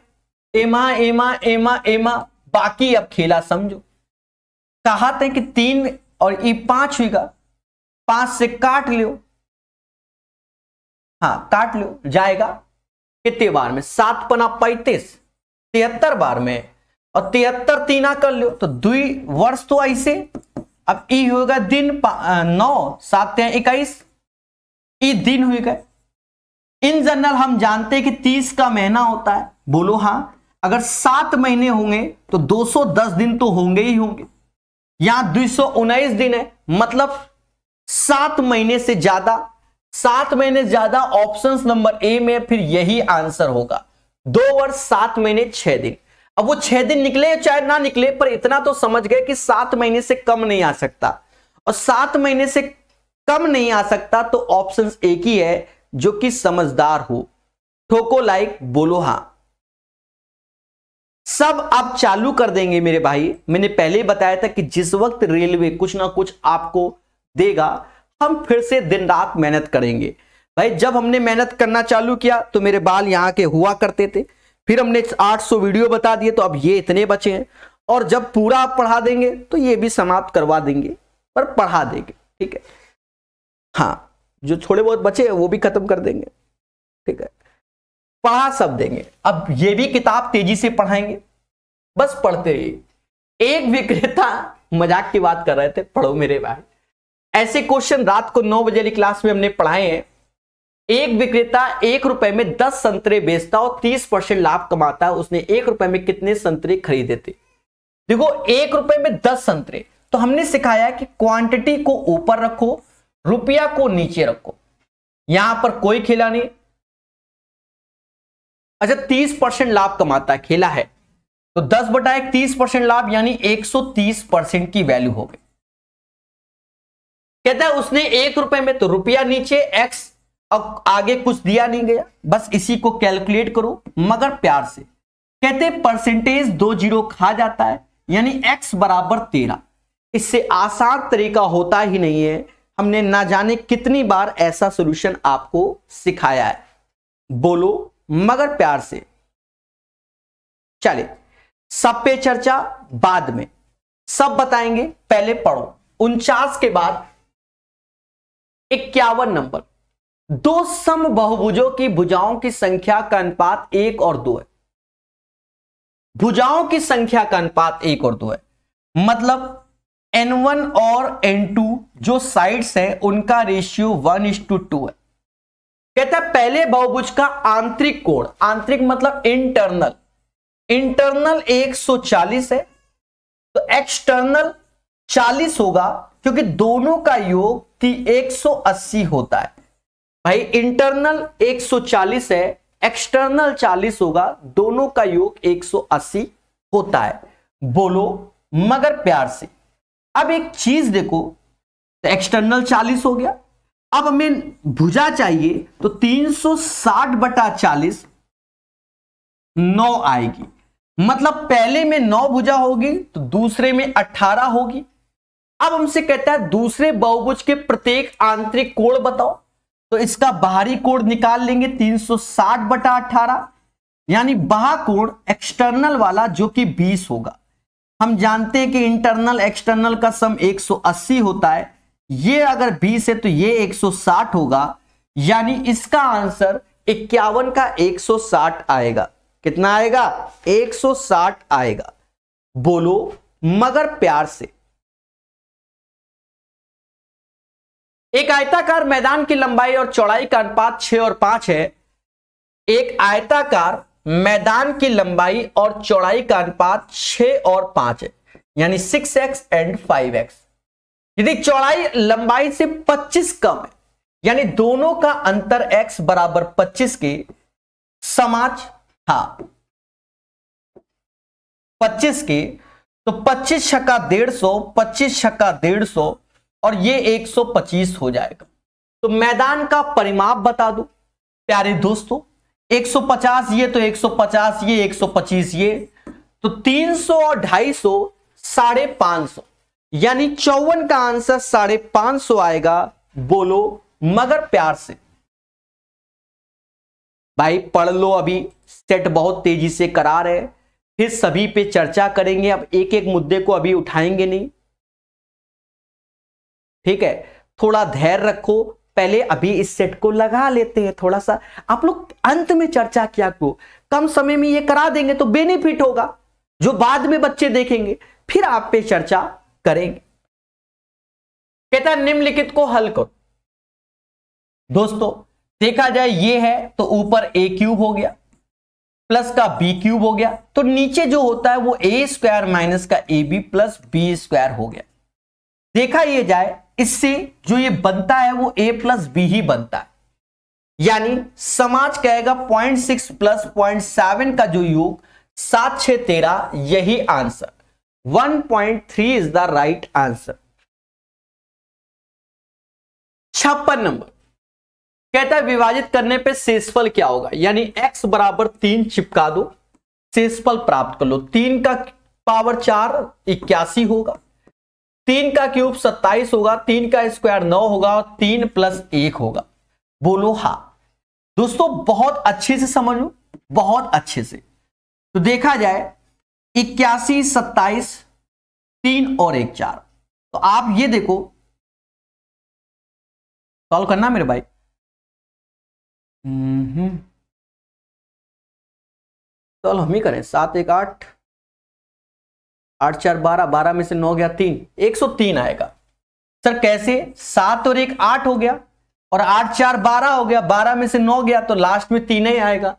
एमा एमा एमा एमा बाकी अब खेला समझो कहा थे कि तीन और ये पांच हुई का पांच से काट लियो हाँ काट लियो जाएगा कितने बार में सात पना पैतीस तिहत्तर बार में और तिहत्तर तीना कर लियो तो दुई वर्ष तो ऐसे अब ई होगा दिन नौ सात इक्कीस ई दिन हुई गए इन जनरल हम जानते हैं कि तीस का महीना होता है बोलो हाँ अगर सात महीने होंगे तो दो सौ दस दिन तो होंगे ही होंगे यहां दो दिन है मतलब सात महीने से ज्यादा सात महीने ज्यादा ऑप्शंस नंबर ए में फिर यही आंसर होगा दो वर्ष सात महीने छह दिन अब वो छह दिन निकले चाहे ना निकले पर इतना तो समझ गए कि सात महीने से कम नहीं आ सकता और सात महीने से कम नहीं आ सकता तो ऑप्शन एक ही है जो कि समझदार हो ठोको लाइक बोलो हां सब आप चालू कर देंगे मेरे भाई मैंने पहले बताया था कि जिस वक्त रेलवे कुछ ना कुछ आपको देगा हम फिर से दिन रात मेहनत करेंगे भाई जब हमने मेहनत करना चालू किया तो मेरे बाल यहां के हुआ करते थे फिर हमने 800 वीडियो बता दिए तो अब ये इतने बचे हैं और जब पूरा आप पढ़ा देंगे तो ये भी समाप्त करवा देंगे पर पढ़ा देंगे ठीक है हाँ जो थोड़े बहुत बचे हैं वो भी खत्म कर देंगे ठीक है पढ़ा सब देंगे अब ये भी किताब तेजी से पढ़ाएंगे बस पढ़ते ही एक विक्रेता मजाक की बात कर रहे थे पढ़ो मेरे भाई ऐसे क्वेश्चन रात को नौ बजे वाली क्लास में हमने पढ़ाए हैं एक विक्रेता एक रुपए में दस संतरे बेचता और तीस परसेंट लाभ कमाता है उसने एक रुपए में कितने संतरे खरीदे थे देखो एक रुपए में दस संतरे तो हमने सिखाया कि क्वांटिटी को ऊपर रखो रुपया को नीचे रखो यहां पर कोई खेला नहीं अच्छा तीस परसेंट लाभ कमाता है खेला है तो दस बटा एक तीस परसेंट लाभ यानी एक सौ तीस परसेंट की वैल्यू हो गई कहता है उसने एक रुपए में तो रुपया नीचे एक्स अब आगे कुछ दिया नहीं गया बस इसी को कैलकुलेट करो मगर प्यार से कहते परसेंटेज दो जीरो खा जाता है यानी एक्स बराबर तेरह इससे आसान तरीका होता ही नहीं है हमने ना जाने कितनी बार ऐसा सोल्यूशन आपको सिखाया है बोलो मगर प्यार से चले सब पे चर्चा बाद में सब बताएंगे पहले पढ़ो उनचास के बाद इक्यावन नंबर दो सम बहुभुजों की भुजाओं की संख्या का अनुपात एक और दो है भुजाओं की संख्या का अनुपात एक और दो है मतलब n1 और n2 जो साइड्स हैं उनका ratio one is to two है कहता है पहले बहुभुज का आंतरिक कोण आंतरिक मतलब इंटरनल इंटरनल 140 है तो एक्सटर्नल 40 होगा क्योंकि दोनों का योग 180 होता है भाई इंटरनल 140 है एक्सटर्नल 40 होगा दोनों का योग 180 होता है बोलो मगर प्यार से अब एक चीज देखो तो एक्सटर्नल 40 हो गया अब हमें भुजा चाहिए तो 360 बटा 40 नौ आएगी मतलब पहले में नौ भुजा होगी तो दूसरे में अठारह होगी अब हमसे कहता है दूसरे बहुभुज के प्रत्येक आंतरिक कोण बताओ तो इसका बाहरी कोण निकाल लेंगे 360 बटा 18 यानी बहा कोण एक्सटर्नल वाला जो कि 20 होगा हम जानते हैं कि इंटरनल एक्सटर्नल का सम 180 होता है ये अगर 20 है तो ये 160 होगा यानी इसका आंसर इक्यावन का 160 आएगा कितना आएगा 160 आएगा बोलो मगर प्यार से एक आयताकार मैदान की लंबाई और चौड़ाई का अनुपात छ और पांच है एक आयताकार मैदान की लंबाई और चौड़ाई का अनुपात छ और पांच है यानी six x and five x यदि चौड़ाई लंबाई से पच्चीस कम है यानी दोनों का अंतर एक्स बराबर पच्चीस की समाज था हाँ, पच्चीस की तो पच्चीस छका डेढ़ सौ पच्चीस छका डेढ़ सौ और ये 125 हो जाएगा तो मैदान का परिमाप बता दो प्यारे दोस्तों 150 ये तो 150 ये 125 ये तो 300 और 250 साढ़े पांच सौ यानी चौवन का आंसर साढ़े पांच सौ आएगा बोलो मगर प्यार से भाई पढ़ लो अभी सेट बहुत तेजी से करा रहे फिर सभी पे चर्चा करेंगे अब एक एक मुद्दे को अभी उठाएंगे नहीं ठीक है थोड़ा धैर्य रखो पहले अभी इस सेट को लगा लेते हैं थोड़ा सा आप लोग अंत में चर्चा किया को कम समय में ये करा देंगे तो बेनिफिट होगा जो बाद में बच्चे देखेंगे फिर आप पे चर्चा करेंगे कहता निम्नलिखित को हल करो दोस्तों देखा जाए ये है तो ऊपर ए क्यूब हो गया प्लस का बी क्यूब हो गया तो नीचे जो होता है वो ए स्क्वायर माइनस का a b plus b square हो गया देखा ये जाए इससे जो ये बनता है वो ए प्लस बी ही बनता है यानी समाज कहेगा point six plus point seven का जो योग सात छ तेरह यही answer one point three is the right answer छप्पन नंबर कहता है विभाजित करने पे शेषफल क्या होगा यानी x बराबर तीन चिपका दो शेषफल प्राप्त कर लो तीन का पावर चार इक्यासी होगा तीन का क्यूब सत्ताईस होगा तीन का स्क्वायर नौ होगा और तीन प्लस एक होगा बोलो हा दोस्तों बहुत अच्छे से समझो बहुत अच्छे से तो देखा जाए इक्यासी सत्ताईस तीन और एक चार तो आप ये देखो सॉल्व करना मेरे भाई सॉल्व हम्म, हम्म। हम ही करें सात एक आठ आठ चार बारह बारह में से नौ गया तीन एक सौ तीन आएगा सर कैसे सात और एक आठ हो गया और आठ चार बारह हो गया बारह में से नौ गया तो लास्ट में तीन ही आएगा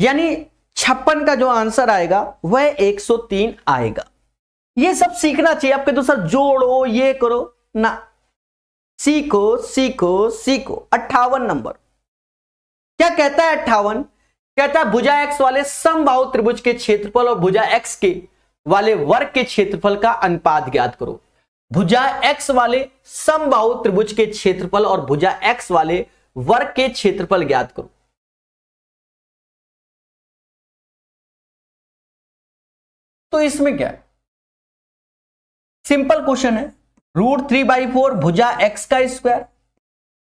यानी छप्पन का जो आंसर आएगा वह एक सौ तीन आएगा ये सब सीखना चाहिए आपके तो सर जोड़ो ये करो ना सीखो सीखो सीखो अट्ठावन नंबर क्या कहता है अट्ठावन कहता है भुजा एक्स वाले समबाहु त्रिभुज के क्षेत्रफल और भुजा एक्स के वाले वर्ग के क्षेत्रफल का अनुपात ज्ञात करो भुजा एक्स वाले समबाहु त्रिभुज के क्षेत्रफल और भुजा एक्स वाले वर्ग के क्षेत्रफल ज्ञात करो तो इसमें क्या है सिंपल क्वेश्चन है रूट थ्री बाई फोर भुजा एक्स का स्क्वायर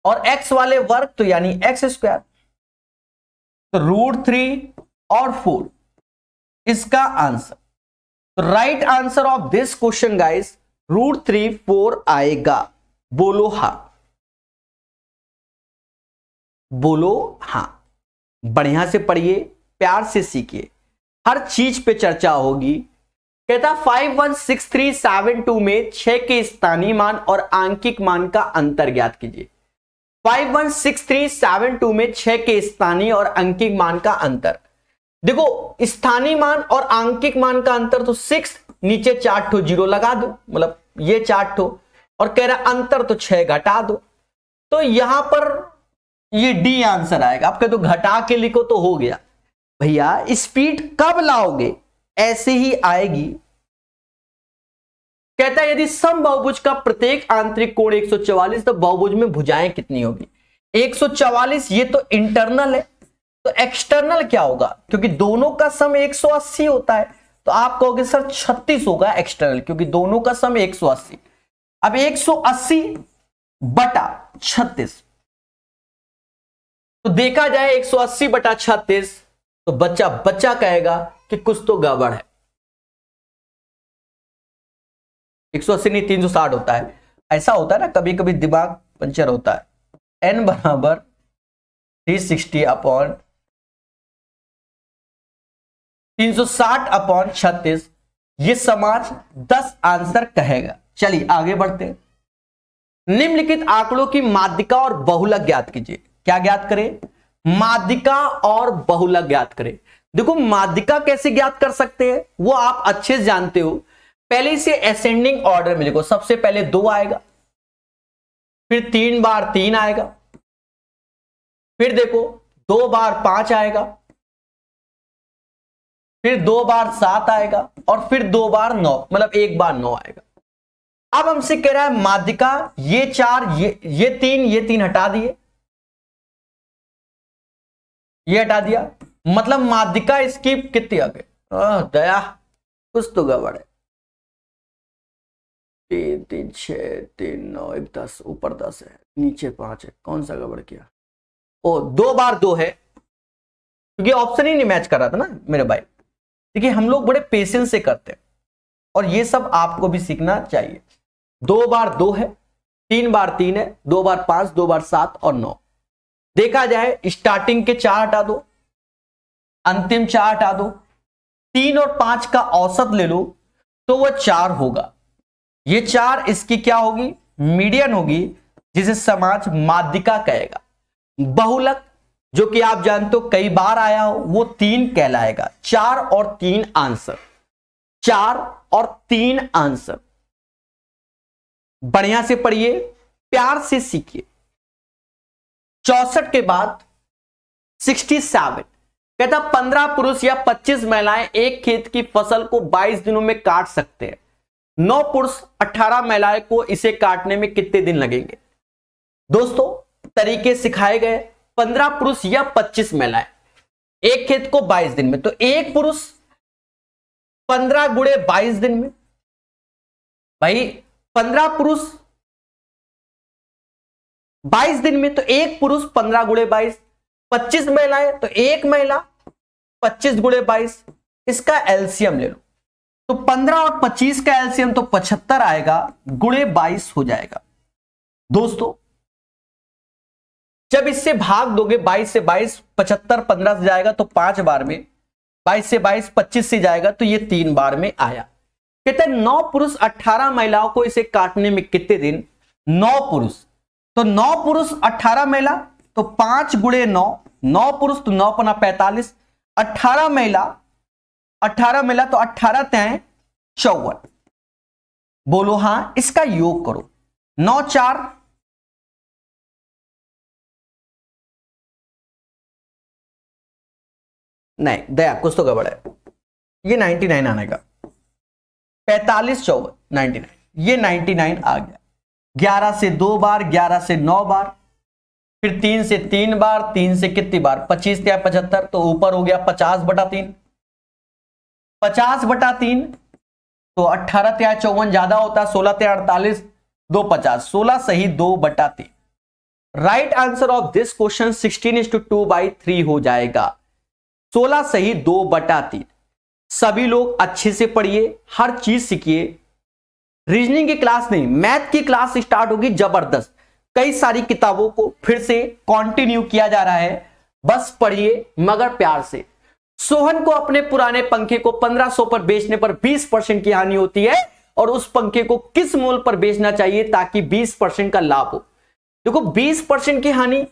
और एक्स वाले वर्ग तो यानी एक्स स्क्वायर तो रूट थ्री और फोर इसका आंसर तो right answer of this question guys root three four आएगा बोलो हा बोलो हा बढ़िया से पढ़िए प्यार से सीखिए हर चीज पे चर्चा होगी कहता five one six three seven two में छह के स्थानीय मान और आंकिक मान का अंतर ज्ञात कीजिए five one six three seven two में छह के स्थानीय और अंकिक मान का अंतर देखो स्थानीय मान और आंकिक मान का अंतर तो सिक्स नीचे चार ठो जीरो लगा दो मतलब ये चार ठो और कह रहा अंतर तो छह घटा दो तो यहां पर ये डी आंसर आएगा आप कह दो घटा के लिखो तो हो गया भैया स्पीड कब लाओगे ऐसे ही आएगी कहता है यदि सम बहुभुज का प्रत्येक आंतरिक कोण 144 तो बहुभुज में भुजाएं कितनी होगी 144 ये तो इंटरनल है तो एक्सटर्नल क्या होगा क्योंकि दोनों का सम 180 होता है तो आप कहोगे सर 36 होगा एक्सटर्नल क्योंकि दोनों का सम 180 अब 180 बटा 36 तो देखा जाए 180 बटा 36 तो बच्चा बच्चा कहेगा कि कुछ तो गड़बड़ है 180 नहीं 360 होता है ऐसा होता है ना कभी कभी दिमाग पंचर होता है एन बराबर थ्री सिक्सटी अपॉन साठ अपॉन छत्तीस ये समाज दस आंसर कहेगा चलिए आगे बढ़ते हैं निम्नलिखित आंकड़ों की माध्यिका और बहुलक ज्ञात कीजिए क्या ज्ञात करें माध्यिका और बहुलक ज्ञात करें देखो माध्यिका कैसे ज्ञात कर सकते हैं वो आप अच्छे से जानते हो पहले से असेंडिंग ऑर्डर में देखो सबसे पहले दो आएगा फिर तीन बार तीन आएगा फिर देखो दो बार पांच आएगा फिर दो बार सात आएगा और फिर दो बार नौ मतलब एक बार नौ आएगा अब हमसे कह रहा है माध्यिका ये चार ये ये तीन ये तीन हटा दिए ये हटा दिया मतलब माध्यिका इसकी कितनी आ गई दया कुछ तो गड़बड़ है तीन तीन छ तीन नौ एक दस ऊपर दस है नीचे पांच है कौन सा गड़बड़ किया ओ दो बार दो है क्योंकि ऑप्शन ही नहीं मैच कर रहा था ना मेरे भाई देखिए हम लोग बड़े पेशेंस से करते हैं और ये सब आपको भी सीखना चाहिए दो बार दो है तीन बार तीन है दो बार पांच दो बार सात और नौ देखा जाए स्टार्टिंग के चार हटा दो अंतिम चार हटा दो तीन और पांच का औसत ले लो तो वह चार होगा ये चार इसकी क्या होगी मीडियन होगी जिसे समाज माध्यिका कहेगा बहुलक जो कि आप जानते हो कई बार आया हो वो तीन कहलाएगा चार और तीन आंसर चार और तीन आंसर बढ़िया से पढ़िए प्यार से सीखिए चौसठ के बाद सिक्सटी सेवन कहता पंद्रह पुरुष या पच्चीस महिलाएं एक खेत की फसल को बाईस दिनों में काट सकते हैं नौ पुरुष अठारह महिलाएं को इसे काटने में कितने दिन लगेंगे दोस्तों तरीके सिखाए गए पंद्रह पुरुष या पच्चीस महिलाएं एक खेत को बाईस दिन में तो एक पुरुष पंद्रह गुड़े बाईस दिन में भाई पंद्रह पुरुष बाईस दिन में तो एक पुरुष पंद्रह गुड़े बाईस पच्चीस महिलाएं तो एक महिला पच्चीस गुड़े बाईस इसका एल्सियम ले लो तो पंद्रह और पच्चीस का एल्सियम तो पचहत्तर आएगा गुड़े बाईस हो जाएगा दोस्तों जब इससे भाग दोगे 22 से 22 75 15 से जाएगा तो पांच बार में 22 से 22 25 से जाएगा तो ये तीन बार में आया कहते हैं नौ पुरुष 18 महिलाओं को इसे काटने में कितने दिन नौ पुरुष तो नौ पुरुष 18 महिला तो पांच गुड़े नौ नौ पुरुष तो नौ पना पैंतालीस अट्ठारह महिला अट्ठारह महिला तो अट्ठारह तय चौवन बोलो हां इसका योग करो नौ चार नहीं दया कुछ तो गड़बड़ है ये 99 आने का पैतालीस चौवन नाइन ये 99 आ गया 11 से दो बार 11 से नौ बार फिर तीन से तीन बार तीन से कितनी बार पच्चीस या पचहत्तर तो ऊपर हो गया पचास बटा तीन पचास बटा तीन तो अट्ठारह त्या चौवन ज्यादा होता है सोलह त्या अड़तालीस दो पचास सोलह सही दो बटा तीन right answer of this question sixteen is to two by three हो जाएगा सोलह सही दो बटा तीन सभी लोग अच्छे से पढ़िए हर चीज सीखिए रीजनिंग की क्लास नहीं मैथ की क्लास स्टार्ट होगी जबरदस्त कई सारी किताबों को फिर से कंटिन्यू किया जा रहा है बस पढ़िए मगर प्यार से सोहन को अपने पुराने पंखे को 1500 पर बेचने पर 20 परसेंट की हानि होती है और उस पंखे को किस मोल पर बेचना चाहिए ताकि 20 परसेंट का लाभ हो देखो 20 परसेंट की हानि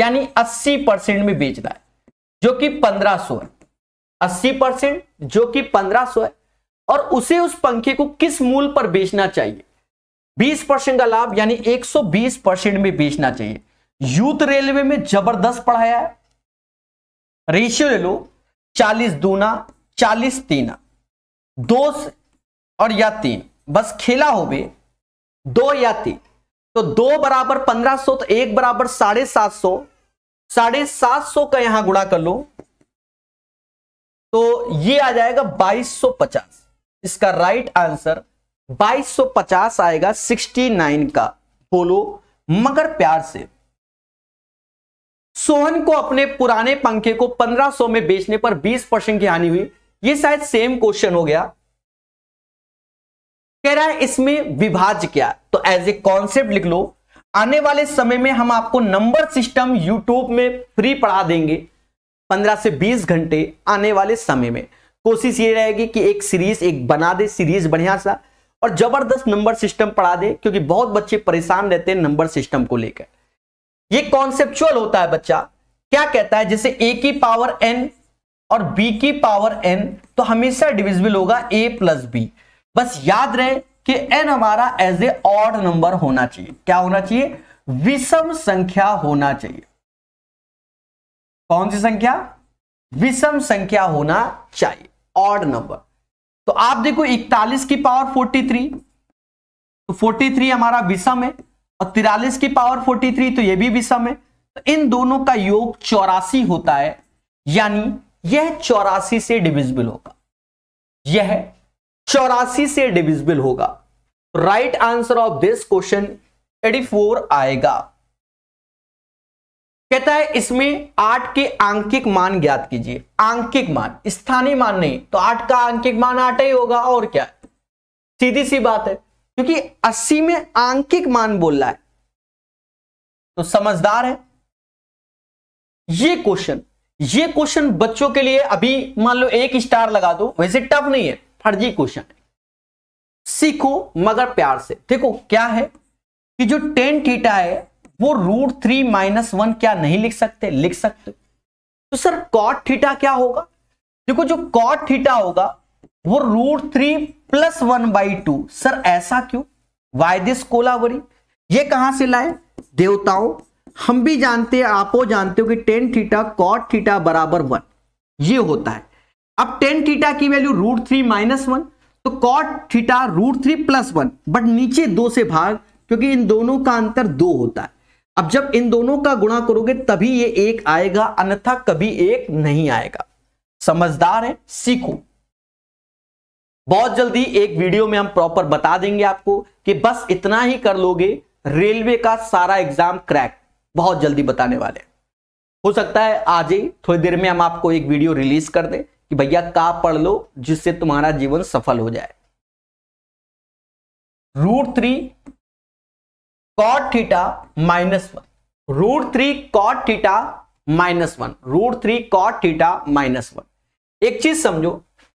यानी 80 परसेंट में बेचना है जो कि 1500 है अस्सी परसेंट जो कि 1500 है और उसे उस पंखे को किस मूल पर बेचना चाहिए 20 परसेंट का लाभ यानी 120 परसेंट में बेचना चाहिए यूथ रेलवे में जबरदस्त पढ़ाया है रेशियो ले लो चालीस दूना चालीस तीना दो और या तीन बस खेला हो बे दो या तीन तो दो बराबर पंद्रह सो तो एक बराबर साढ़े सात सौ साढ़े सात सौ का यहां गुणा कर लो तो ये आ जाएगा बाईस सौ पचास इसका राइट आंसर बाईस सौ पचास आएगा सिक्सटी नाइन का बोलो मगर प्यार से सोहन को अपने पुराने पंखे को 1500 में बेचने पर 20 परसेंट की हानि हुई ये शायद सेम क्वेश्चन हो गया कह रहा है इसमें विभाज्य क्या तो एज ए कॉन्सेप्ट लिख लो आने वाले समय में हम आपको नंबर सिस्टम यूट्यूब में फ्री पढ़ा देंगे 15 से 20 घंटे आने वाले समय में कोशिश ये रहेगी कि एक सीरीज एक बना दे सीरीज बढ़िया सा और जबरदस्त नंबर सिस्टम पढ़ा दे क्योंकि बहुत बच्चे परेशान रहते हैं नंबर सिस्टम को लेकर ये कॉन्सेप्चुअल होता है बच्चा क्या कहता है जैसे ए की पावर एन और बी की पावर एन तो हमेशा डिविजिबल होगा ए प्लस बी बस याद रहे कि एन हमारा एज ए ऑड नंबर होना चाहिए क्या होना चाहिए विषम संख्या होना चाहिए कौन सी संख्या विषम संख्या होना चाहिए ऑड नंबर तो आप देखो 41 की पावर 43 तो 43 हमारा विषम है और तिरालीस की पावर 43 तो ये भी विषम है तो इन दोनों का योग चौरासी होता है यानी यह चौरासी से डिविजिबल होगा यह चौरासी से डिविजिबल होगा right answer of this question 84 आएगा कहता है इसमें आठ के आंकिक मान ज्ञात कीजिए आंकिक मान स्थानीय मान नहीं तो आठ का आंकिक मान आठ ही होगा और क्या सीधी सी बात है क्योंकि अस्सी में आंकिक मान बोल रहा है तो समझदार है ये क्वेश्चन ये क्वेश्चन बच्चों के लिए अभी मान लो एक स्टार लगा दो वैसे टफ नहीं है फर्जी क्वेश्चन है सीखो मगर प्यार से देखो क्या है कि जो टेन थीटा है वो रूट थ्री माइनस वन क्या नहीं लिख सकते लिख सकते तो सर कॉट थीटा क्या होगा देखो जो कॉट थीटा होगा वो root three plus one by two sir ऐसा क्यों वाई दिस कोलावरी ये कहां से लाए देवताओं हम भी जानते हैं आपो जानते हो कि टेन थीटा कॉट थीटा बराबर वन ये होता है अब टेन थीटा की value root three minus one तो cot theta root three plus one but नीचे दो से भाग क्योंकि इन दोनों का अंतर दो होता है अब जब इन दोनों का गुणा करोगे तभी ये एक आएगा अन्यथा कभी एक नहीं आएगा समझदार है सीखो बहुत जल्दी एक वीडियो में हम प्रॉपर बता देंगे आपको कि बस इतना ही कर लोगे रेलवे का सारा एग्जाम क्रैक बहुत जल्दी बताने वाले हो सकता है आज ही थोड़ी देर में हम आपको एक वीडियो रिलीज कर दें कि भैया का पढ़ लो जिससे तुम्हारा जीवन सफल हो जाए root three cot theta minus one root three cot theta minus one root three cot theta minus one एक चीज समझो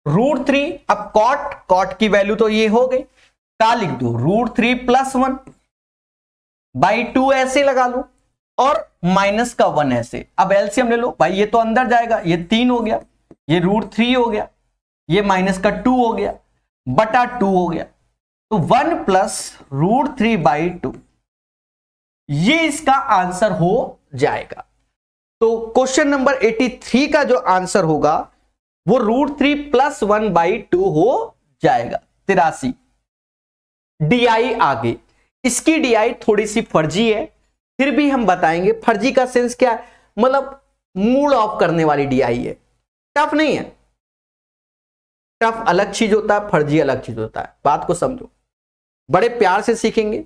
रूट थ्री अब कॉट कॉट की वैल्यू तो ये हो गई का लिख दो root three plus one by two ऐसे लगा लो और माइनस का वन ऐसे अब एलसीएम ले लो भाई ये तो अंदर जाएगा ये तीन हो गया ये रूट थ्री हो गया ये माइनस का टू हो गया बटा टू हो गया तो one plus root three by two ये इसका आंसर हो जाएगा तो क्वेश्चन नंबर एटी थ्री का जो आंसर होगा वो root three plus one by two हो जाएगा तिरासी डीआई आगे इसकी डीआई थोड़ी सी फर्जी है फिर भी हम बताएंगे फर्जी का सेंस क्या है मतलब मूड ऑफ करने वाली डीआई है टफ नहीं है टफ अलग चीज होता है फर्जी अलग चीज होता है बात को समझो बड़े प्यार से सीखेंगे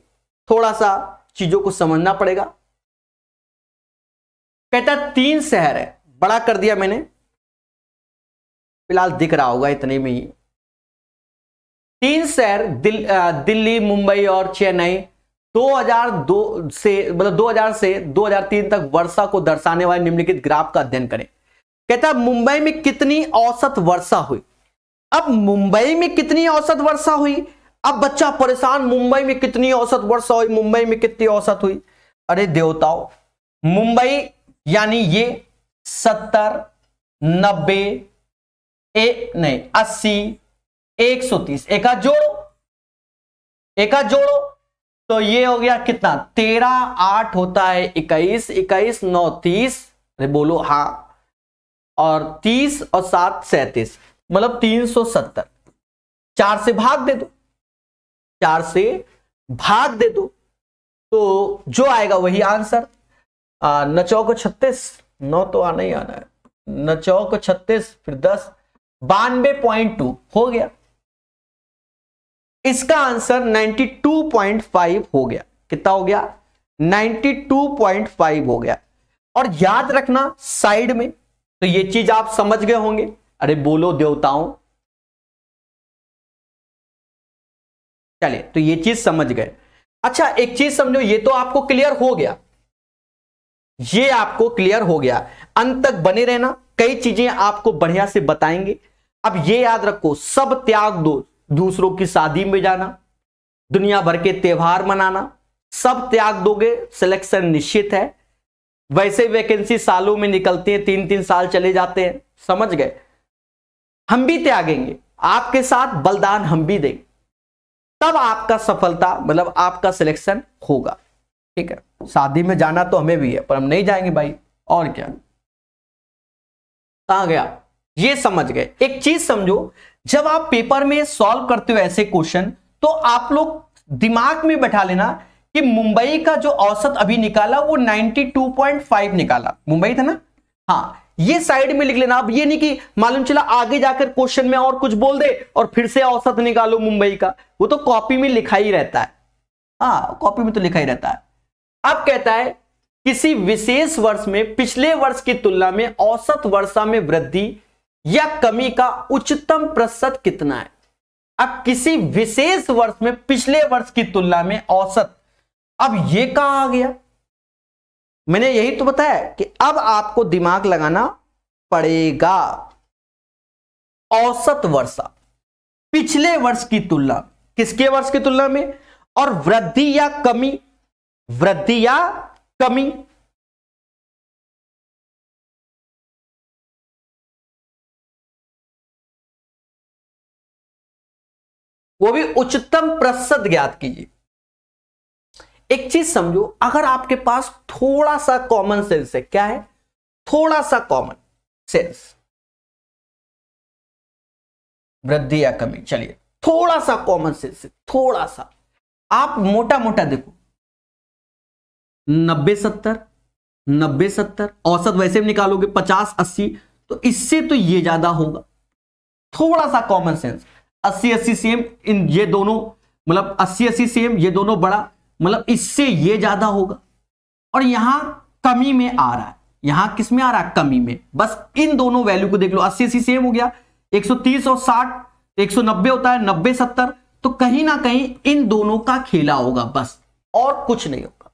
थोड़ा सा चीजों को समझना पड़ेगा कहता तीन शहर है बड़ा कर दिया मैंने फिलहाल दिख रहा होगा इतने में ही तीन शहर दिल, दिल्ली मुंबई और चेन्नई 2002 से मतलब 2000 से 2003 तक वर्षा को दर्शाने वाले निम्नलिखित ग्राफ का अध्ययन करें कहता है मुंबई में कितनी औसत वर्षा हुई अब मुंबई में कितनी औसत वर्षा हुई अब बच्चा परेशान मुंबई में कितनी औसत वर्षा हुई मुंबई में कितनी औसत हुई अरे देवताओं मुंबई यानी ये सत्तर नब्बे ए नहीं अस्सी एक सौ तीस एक जोड़ो एक जोड़ो तो ये हो गया कितना तेरह आठ होता है इक्कीस इक्कीस नौ तीस अरे बोलो हाँ और तीस और सात सैतीस मतलब तीन सौ सत्तर चार से भाग दे दो चार से भाग दे दो तो जो आएगा वही आंसर न चौक छत्तीस नौ तो आना ही आना है न चौक छत्तीस फिर दस बानवे पॉइंट टू हो गया इसका आंसर 92.5 हो गया कितना हो गया 92.5 हो गया और याद रखना साइड में तो ये चीज आप समझ गए होंगे अरे बोलो देवताओं चले तो ये चीज समझ गए अच्छा एक चीज समझो ये तो आपको क्लियर हो गया ये आपको क्लियर हो गया अंत तक बने रहना कई चीजें आपको बढ़िया से बताएंगे अब ये याद रखो सब त्याग दो दूसरों की शादी में जाना दुनिया भर के त्योहार मनाना सब त्याग दोगे सिलेक्शन निश्चित है वैसे वैकेंसी सालों में निकलती है तीन तीन साल चले जाते हैं समझ गए हम भी त्यागेंगे आपके साथ बलिदान हम भी देंगे तब आपका सफलता मतलब आपका सिलेक्शन होगा ठीक है शादी में जाना तो हमें भी है पर हम नहीं जाएंगे भाई और क्या कहा गया ये समझ गए एक चीज समझो जब आप पेपर में सॉल्व करते हो ऐसे क्वेश्चन तो आप लोग दिमाग में बैठा लेना कि मुंबई का जो औसत अभी निकाला वो 92.5 निकाला मुंबई था ना हाँ ये साइड में लिख लेना अब ये नहीं कि मालूम चला आगे जाकर क्वेश्चन में और कुछ बोल दे और फिर से औसत निकालो मुंबई का वो तो कॉपी में लिखा ही रहता है हाँ कॉपी में तो लिखा ही रहता है अब कहता है किसी विशेष वर्ष में पिछले वर्ष की तुलना में औसत वर्षा में वृद्धि या कमी का उच्चतम प्रतिशत कितना है अब किसी विशेष वर्ष में पिछले वर्ष की तुलना में औसत अब ये कहा आ गया मैंने यही तो बताया कि अब आपको दिमाग लगाना पड़ेगा औसत वर्षा पिछले वर्ष की तुलना किसके वर्ष की तुलना में और वृद्धि या कमी वृद्धि या कमी वो भी उच्चतम प्रतिशत ज्ञात कीजिए एक चीज समझो अगर आपके पास थोड़ा सा कॉमन सेंस है क्या है थोड़ा सा कॉमन सेंस वृद्धि या कमी चलिए थोड़ा सा कॉमन सेंस थोड़ा सा आप मोटा मोटा देखो नब्बे सत्तर नब्बे सत्तर औसत वैसे भी निकालोगे पचास अस्सी तो इससे तो ये ज्यादा होगा थोड़ा सा कॉमन सेंस अस्सी अस्सी सेम इन ये दोनों मतलब अस्सी अस्सी सेम ये दोनों बड़ा मतलब इससे ये ज्यादा होगा और यहां कमी में आ रहा है यहां किस में आ रहा है कमी में बस इन दोनों वैल्यू को देख लो अस्सी अस्सी सेम हो गया 130 और 60 190 होता है 90 70 तो कहीं ना कहीं इन दोनों का खेला होगा बस और कुछ नहीं होगा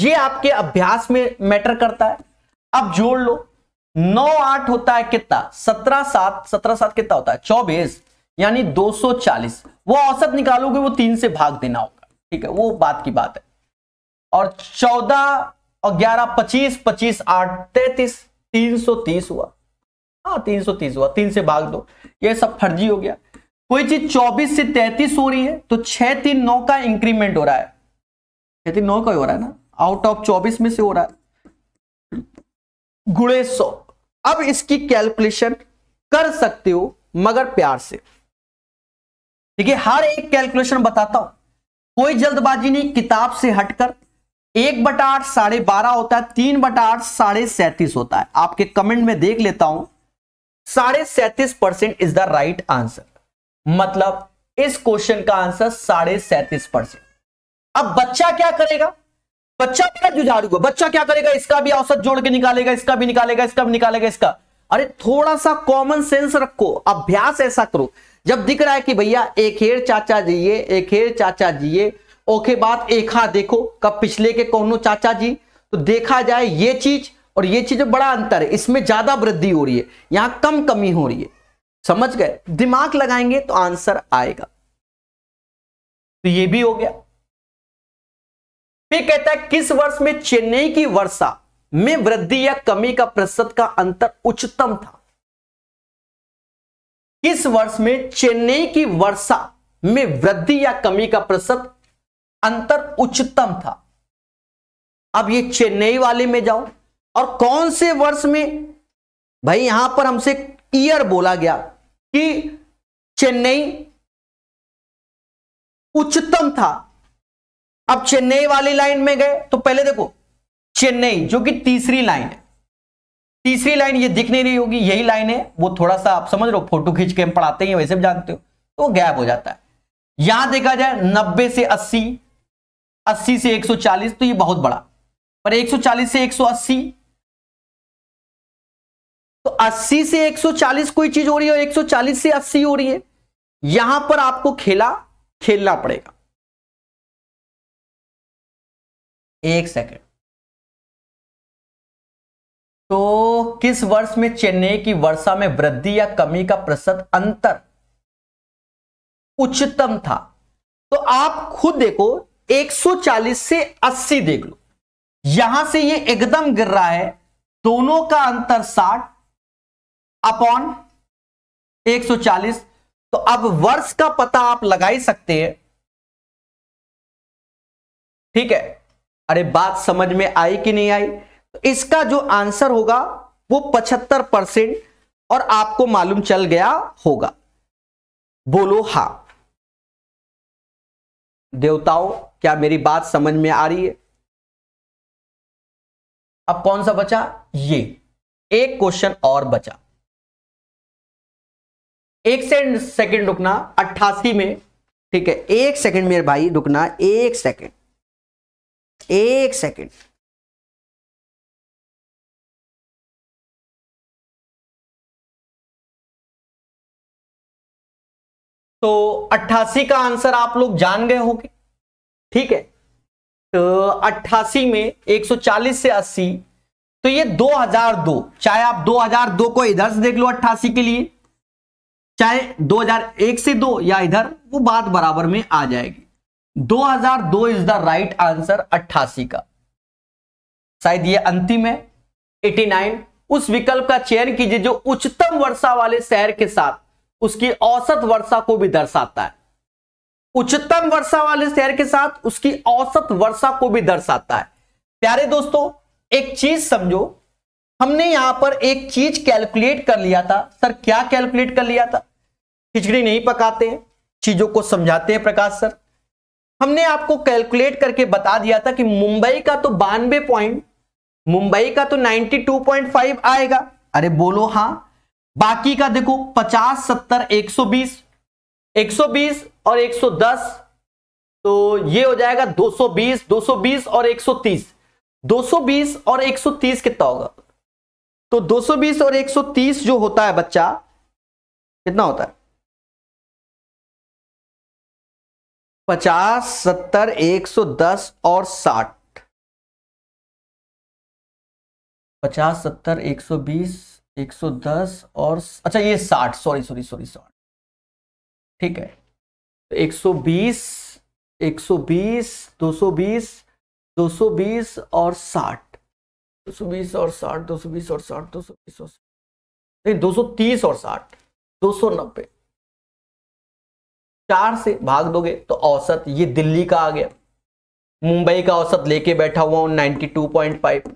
ये आपके अभ्यास में मैटर करता है अब जोड़ लो नौ आठ होता है कितना सत्रह सात सत्रह सात कितना होता है चौबीस यानी 240 वो औसत निकालोगे वो तीन से भाग देना होगा ठीक है वो बात की बात है और चौदह और ग्यारह पच्चीस पच्चीस आठ तैतीस तीन सौ तीस हुआ हाँ तीन सौ तीस हुआ तीन से भाग दो ये सब फर्जी हो गया कोई चीज चौबीस से तैतीस हो रही है तो छह तीन नौ का इंक्रीमेंट हो रहा है छह तीन नौ का ही हो रहा है ना आउट ऑफ चौबीस में से हो रहा है गुड़े सौ अब इसकी कैलकुलेशन कर सकते हो मगर प्यार से ठीक है हर एक कैलकुलेशन बताता हूं कोई जल्दबाजी नहीं किताब से हटकर एक बटा आठ साढ़े बारह होता है तीन बटा आठ साढ़े सैंतीस होता है आपके कमेंट में देख लेता हूं साढ़े सैंतीस percent is the right answer मतलब इस क्वेश्चन का आंसर साढ़े सैंतीस परसेंट अब बच्चा क्या करेगा बच्चा क्या जुझारू बच्चा क्या करेगा इसका भी औसत जोड़ के निकालेगा इसका भी निकालेगा इसका भी निकालेगा इसका अरे थोड़ा सा कॉमन सेंस रखो अभ्यास ऐसा करो जब दिख रहा है कि भैया एक हेर चाचा जीए एक हेर चाचा जिये ओके बात एखा देखो कब पिछले के कौन चाचा जी तो देखा जाए ये चीज और ये चीज बड़ा अंतर है इसमें ज्यादा वृद्धि हो रही है यहां कम कमी हो रही है समझ गए दिमाग लगाएंगे तो आंसर आएगा तो ये भी हो गया फिर कहता है किस वर्ष में चेन्नई की वर्षा में वृद्धि या कमी का प्रतिशत का अंतर उच्चतम था किस वर्ष में चेन्नई की वर्षा में वृद्धि या कमी का प्रतिशत अंतर उच्चतम था अब ये चेन्नई वाले में जाओ और कौन से वर्ष में भाई यहां पर हमसे ईयर बोला गया कि चेन्नई उच्चतम था अब चेन्नई वाली लाइन में गए तो पहले देखो चेन्नई जो कि तीसरी लाइन है तीसरी लाइन ये दिख नहीं होगी यही लाइन है वो थोड़ा सा आप समझ लो फोटो खींच के हम पढ़ाते हैं वैसे भी जानते हो तो गैप हो जाता है यहां देखा जाए नब्बे से अस्सी अस्सी से एक तो ये बहुत बड़ा पर एक से एक तो 80 से 140 कोई चीज हो रही है और 140 से 80 हो रही है यहां पर आपको खेला खेलना पड़ेगा एक सेकेंड तो किस वर्ष में चेन्नई की वर्षा में वृद्धि या कमी का प्रतिशत अंतर उच्चतम था तो आप खुद देखो 140 से 80 देख लो यहां से ये एकदम गिर रहा है दोनों का अंतर 60 अपॉन 140 तो अब वर्ष का पता आप लगा ही सकते हैं ठीक है अरे बात समझ में आई कि नहीं आई इसका जो आंसर होगा वो पचहत्तर परसेंट और आपको मालूम चल गया होगा बोलो हा देवताओं क्या मेरी बात समझ में आ रही है अब कौन सा बचा ये एक क्वेश्चन और बचा एक सेकंड सेकंड रुकना अट्ठासी में ठीक है एक सेकंड मेरे भाई रुकना एक सेकंड एक सेकंड तो 88 का आंसर आप लोग जान गए होंगे ठीक है तो 88 में 140 से 80 तो ये 2002 चाहे आप 2002 को इधर से देख लो 88 के लिए चाहे 2001 से दो या इधर वो बात बराबर में आ जाएगी 2002 इज द राइट आंसर 88 का शायद ये अंतिम है 89 उस विकल्प का चयन कीजिए जो उच्चतम वर्षा वाले शहर के साथ उसकी औसत वर्षा को भी दर्शाता है उच्चतम वर्षा वाले शहर के साथ उसकी औसत वर्षा को भी दर्शाता है प्यारे दोस्तों एक चीज समझो हमने यहां पर एक चीज कैलकुलेट कर लिया था सर क्या कैलकुलेट कर लिया था खिचड़ी नहीं पकाते हैं चीजों को समझाते हैं प्रकाश सर हमने आपको कैलकुलेट करके बता दिया था कि मुंबई का तो बानवे पॉइंट मुंबई का तो 92.5 आएगा अरे बोलो हाँ बाकी का देखो 50 70 120 120 और 110 तो ये हो जाएगा 220 220 और 130 220 और 130 कितना होगा तो 220 और 130 जो होता है बच्चा कितना होता है 50, 70, 110 और 60 पचास सत्तर एक सौ बीस 110 और अच्छा ये 60 सॉरी सॉरी सॉरी सॉरी ठीक है तो 120 120 220 220 और 60 220 और 60 220 और 60 220 और 60 नहीं 230 और 60 नब्बे चार से भाग दोगे तो औसत ये दिल्ली का आ गया मुंबई का औसत लेके बैठा हुआ हूं 92.5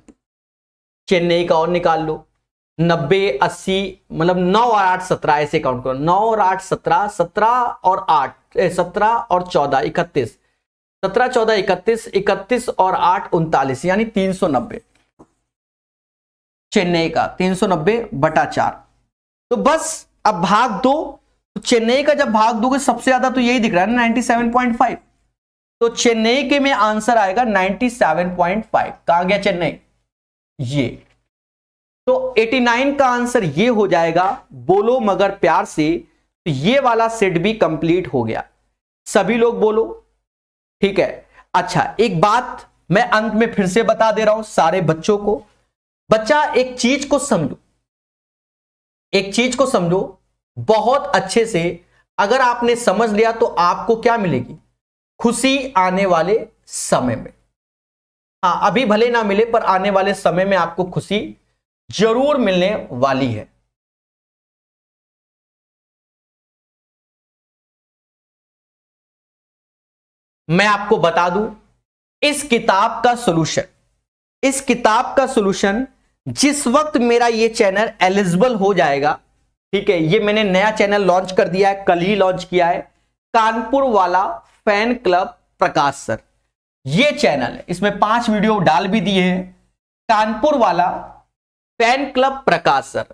चेन्नई का और निकाल लो नब्बे अस्सी मतलब नौ और आठ सत्रह ऐसे काउंट करो नौ और आठ सत्रह सत्रह और आठ सत्रह और चौदह इकतीस सत्रह चौदह इकतीस इकतीस और आठ उनतालीस यानी तीन सौ नब्बे चेन्नई का तीन सौ नब्बे बटा चार तो बस अब भाग दो तो चेन्नई का जब भाग दोगे सबसे ज्यादा तो यही दिख रहा है ना नाइनटी सेवन पॉइंट फाइव तो चेन्नई के में आंसर आएगा नाइनटी सेवन पॉइंट फाइव कहा गया चेन्नई ये तो 89 का आंसर ये हो जाएगा बोलो मगर प्यार से तो ये वाला सेट भी कंप्लीट हो गया सभी लोग बोलो ठीक है अच्छा एक बात मैं अंत में फिर से बता दे रहा हूं सारे बच्चों को बच्चा एक चीज को समझो एक चीज को समझो बहुत अच्छे से अगर आपने समझ लिया तो आपको क्या मिलेगी खुशी आने वाले समय में हाँ अभी भले ना मिले पर आने वाले समय में आपको खुशी जरूर मिलने वाली है मैं आपको बता दूं इस किताब का सोल्यूशन इस किताब का सोल्यूशन जिस वक्त मेरा ये चैनल एलिजिबल हो जाएगा ठीक है ये मैंने नया चैनल लॉन्च कर दिया है कल ही लॉन्च किया है कानपुर वाला फैन क्लब प्रकाश सर ये चैनल है इसमें पांच वीडियो डाल भी दिए हैं कानपुर वाला फैन क्लब प्रकाश सर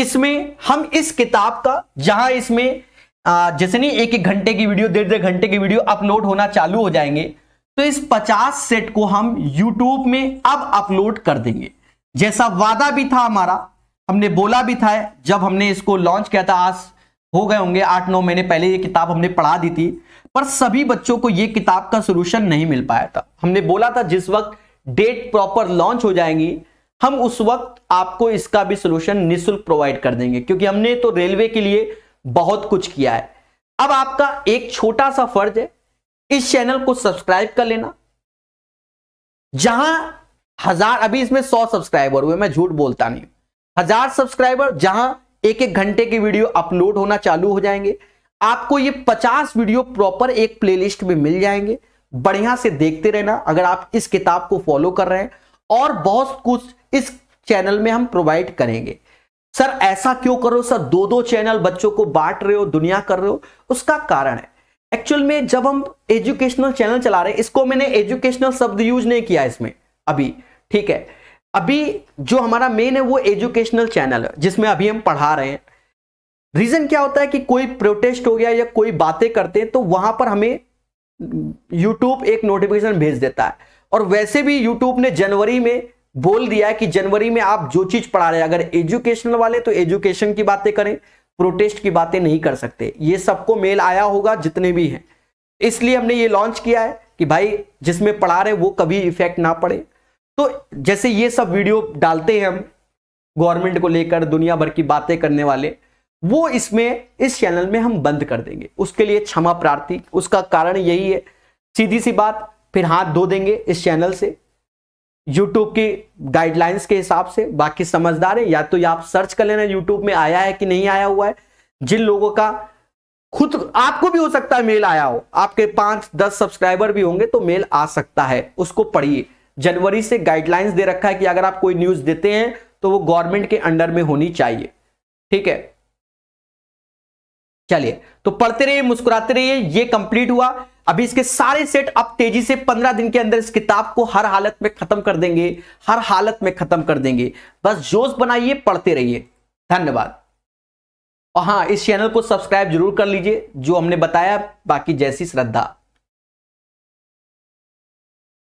इसमें हम इस किताब का जहां इसमें जैसे नहीं एक एक घंटे की वीडियो डेढ़ डेढ़ घंटे की वीडियो अपलोड होना चालू हो जाएंगे तो इस 50 सेट को हम YouTube में अब अपलोड कर देंगे जैसा वादा भी था हमारा हमने बोला भी था जब हमने इसको लॉन्च किया था आज हो गए होंगे आठ नौ महीने पहले ये किताब हमने पढ़ा दी थी पर सभी बच्चों को ये किताब का सोल्यूशन नहीं मिल पाया था हमने बोला था जिस वक्त डेट प्रॉपर लॉन्च हो जाएंगी हम उस वक्त आपको इसका भी सोल्यूशन निःशुल्क प्रोवाइड कर देंगे क्योंकि हमने तो रेलवे के लिए बहुत कुछ किया है अब आपका एक छोटा सा फर्ज है इस चैनल को सब्सक्राइब कर लेना जहां हजार अभी इसमें सौ सब्सक्राइबर हुए मैं झूठ बोलता नहीं हजार सब्सक्राइबर जहां एक एक घंटे की वीडियो अपलोड होना चालू हो जाएंगे आपको ये पचास वीडियो प्रॉपर एक प्लेलिस्ट में मिल जाएंगे बढ़िया से देखते रहना अगर आप इस किताब को फॉलो कर रहे हैं और बहुत कुछ इस चैनल में हम प्रोवाइड करेंगे सर ऐसा क्यों करो सर दो दो चैनल बच्चों को बांट रहे हो दुनिया कर रहे हो उसका कारण है एक्चुअल में जब हम एजुकेशनल चैनल चला रहे हैं इसको मैंने एजुकेशनल शब्द यूज नहीं किया इसमें अभी ठीक है अभी जो हमारा मेन है वो एजुकेशनल चैनल है जिसमें अभी हम पढ़ा रहे हैं रीजन क्या होता है कि कोई प्रोटेस्ट हो गया या कोई बातें करते हैं तो वहां पर हमें यूट्यूब एक नोटिफिकेशन भेज देता है और वैसे भी यूट्यूब ने जनवरी में बोल दिया है कि जनवरी में आप जो चीज पढ़ा रहे हैं अगर एजुकेशनल वाले तो एजुकेशन की बातें करें प्रोटेस्ट की बातें नहीं कर सकते ये सबको मेल आया होगा जितने भी हैं इसलिए हमने ये लॉन्च किया है कि भाई जिसमें पढ़ा रहे वो कभी इफेक्ट ना पड़े तो जैसे ये सब वीडियो डालते हैं हम गवर्नमेंट को लेकर दुनिया भर की बातें करने वाले वो इसमें इस चैनल में हम बंद कर देंगे उसके लिए क्षमा प्रार्थी उसका कारण यही है सीधी सी बात फिर हाथ धो देंगे इस चैनल से यूट्यूब की गाइडलाइंस के हिसाब से बाकी समझदार है या तो या आप सर्च कर लेना यूट्यूब में आया है कि नहीं आया हुआ है जिन लोगों का खुद आपको भी हो सकता है मेल आया हो आपके पांच दस सब्सक्राइबर भी होंगे तो मेल आ सकता है उसको पढ़िए जनवरी से गाइडलाइंस दे रखा है कि अगर आप कोई न्यूज देते हैं तो वो गवर्नमेंट के अंडर में होनी चाहिए ठीक है चलिए तो पढ़ते रहिए मुस्कुराते रहिए ये कंप्लीट हुआ अभी इसके सारे सेट आप तेजी से पंद्रह दिन के अंदर इस किताब को हर हालत में खत्म कर देंगे हर हालत में खत्म कर देंगे बस जोश बनाइए पढ़ते रहिए धन्यवाद और हाँ इस चैनल को सब्सक्राइब जरूर कर लीजिए जो हमने बताया बाकी जैसी श्रद्धा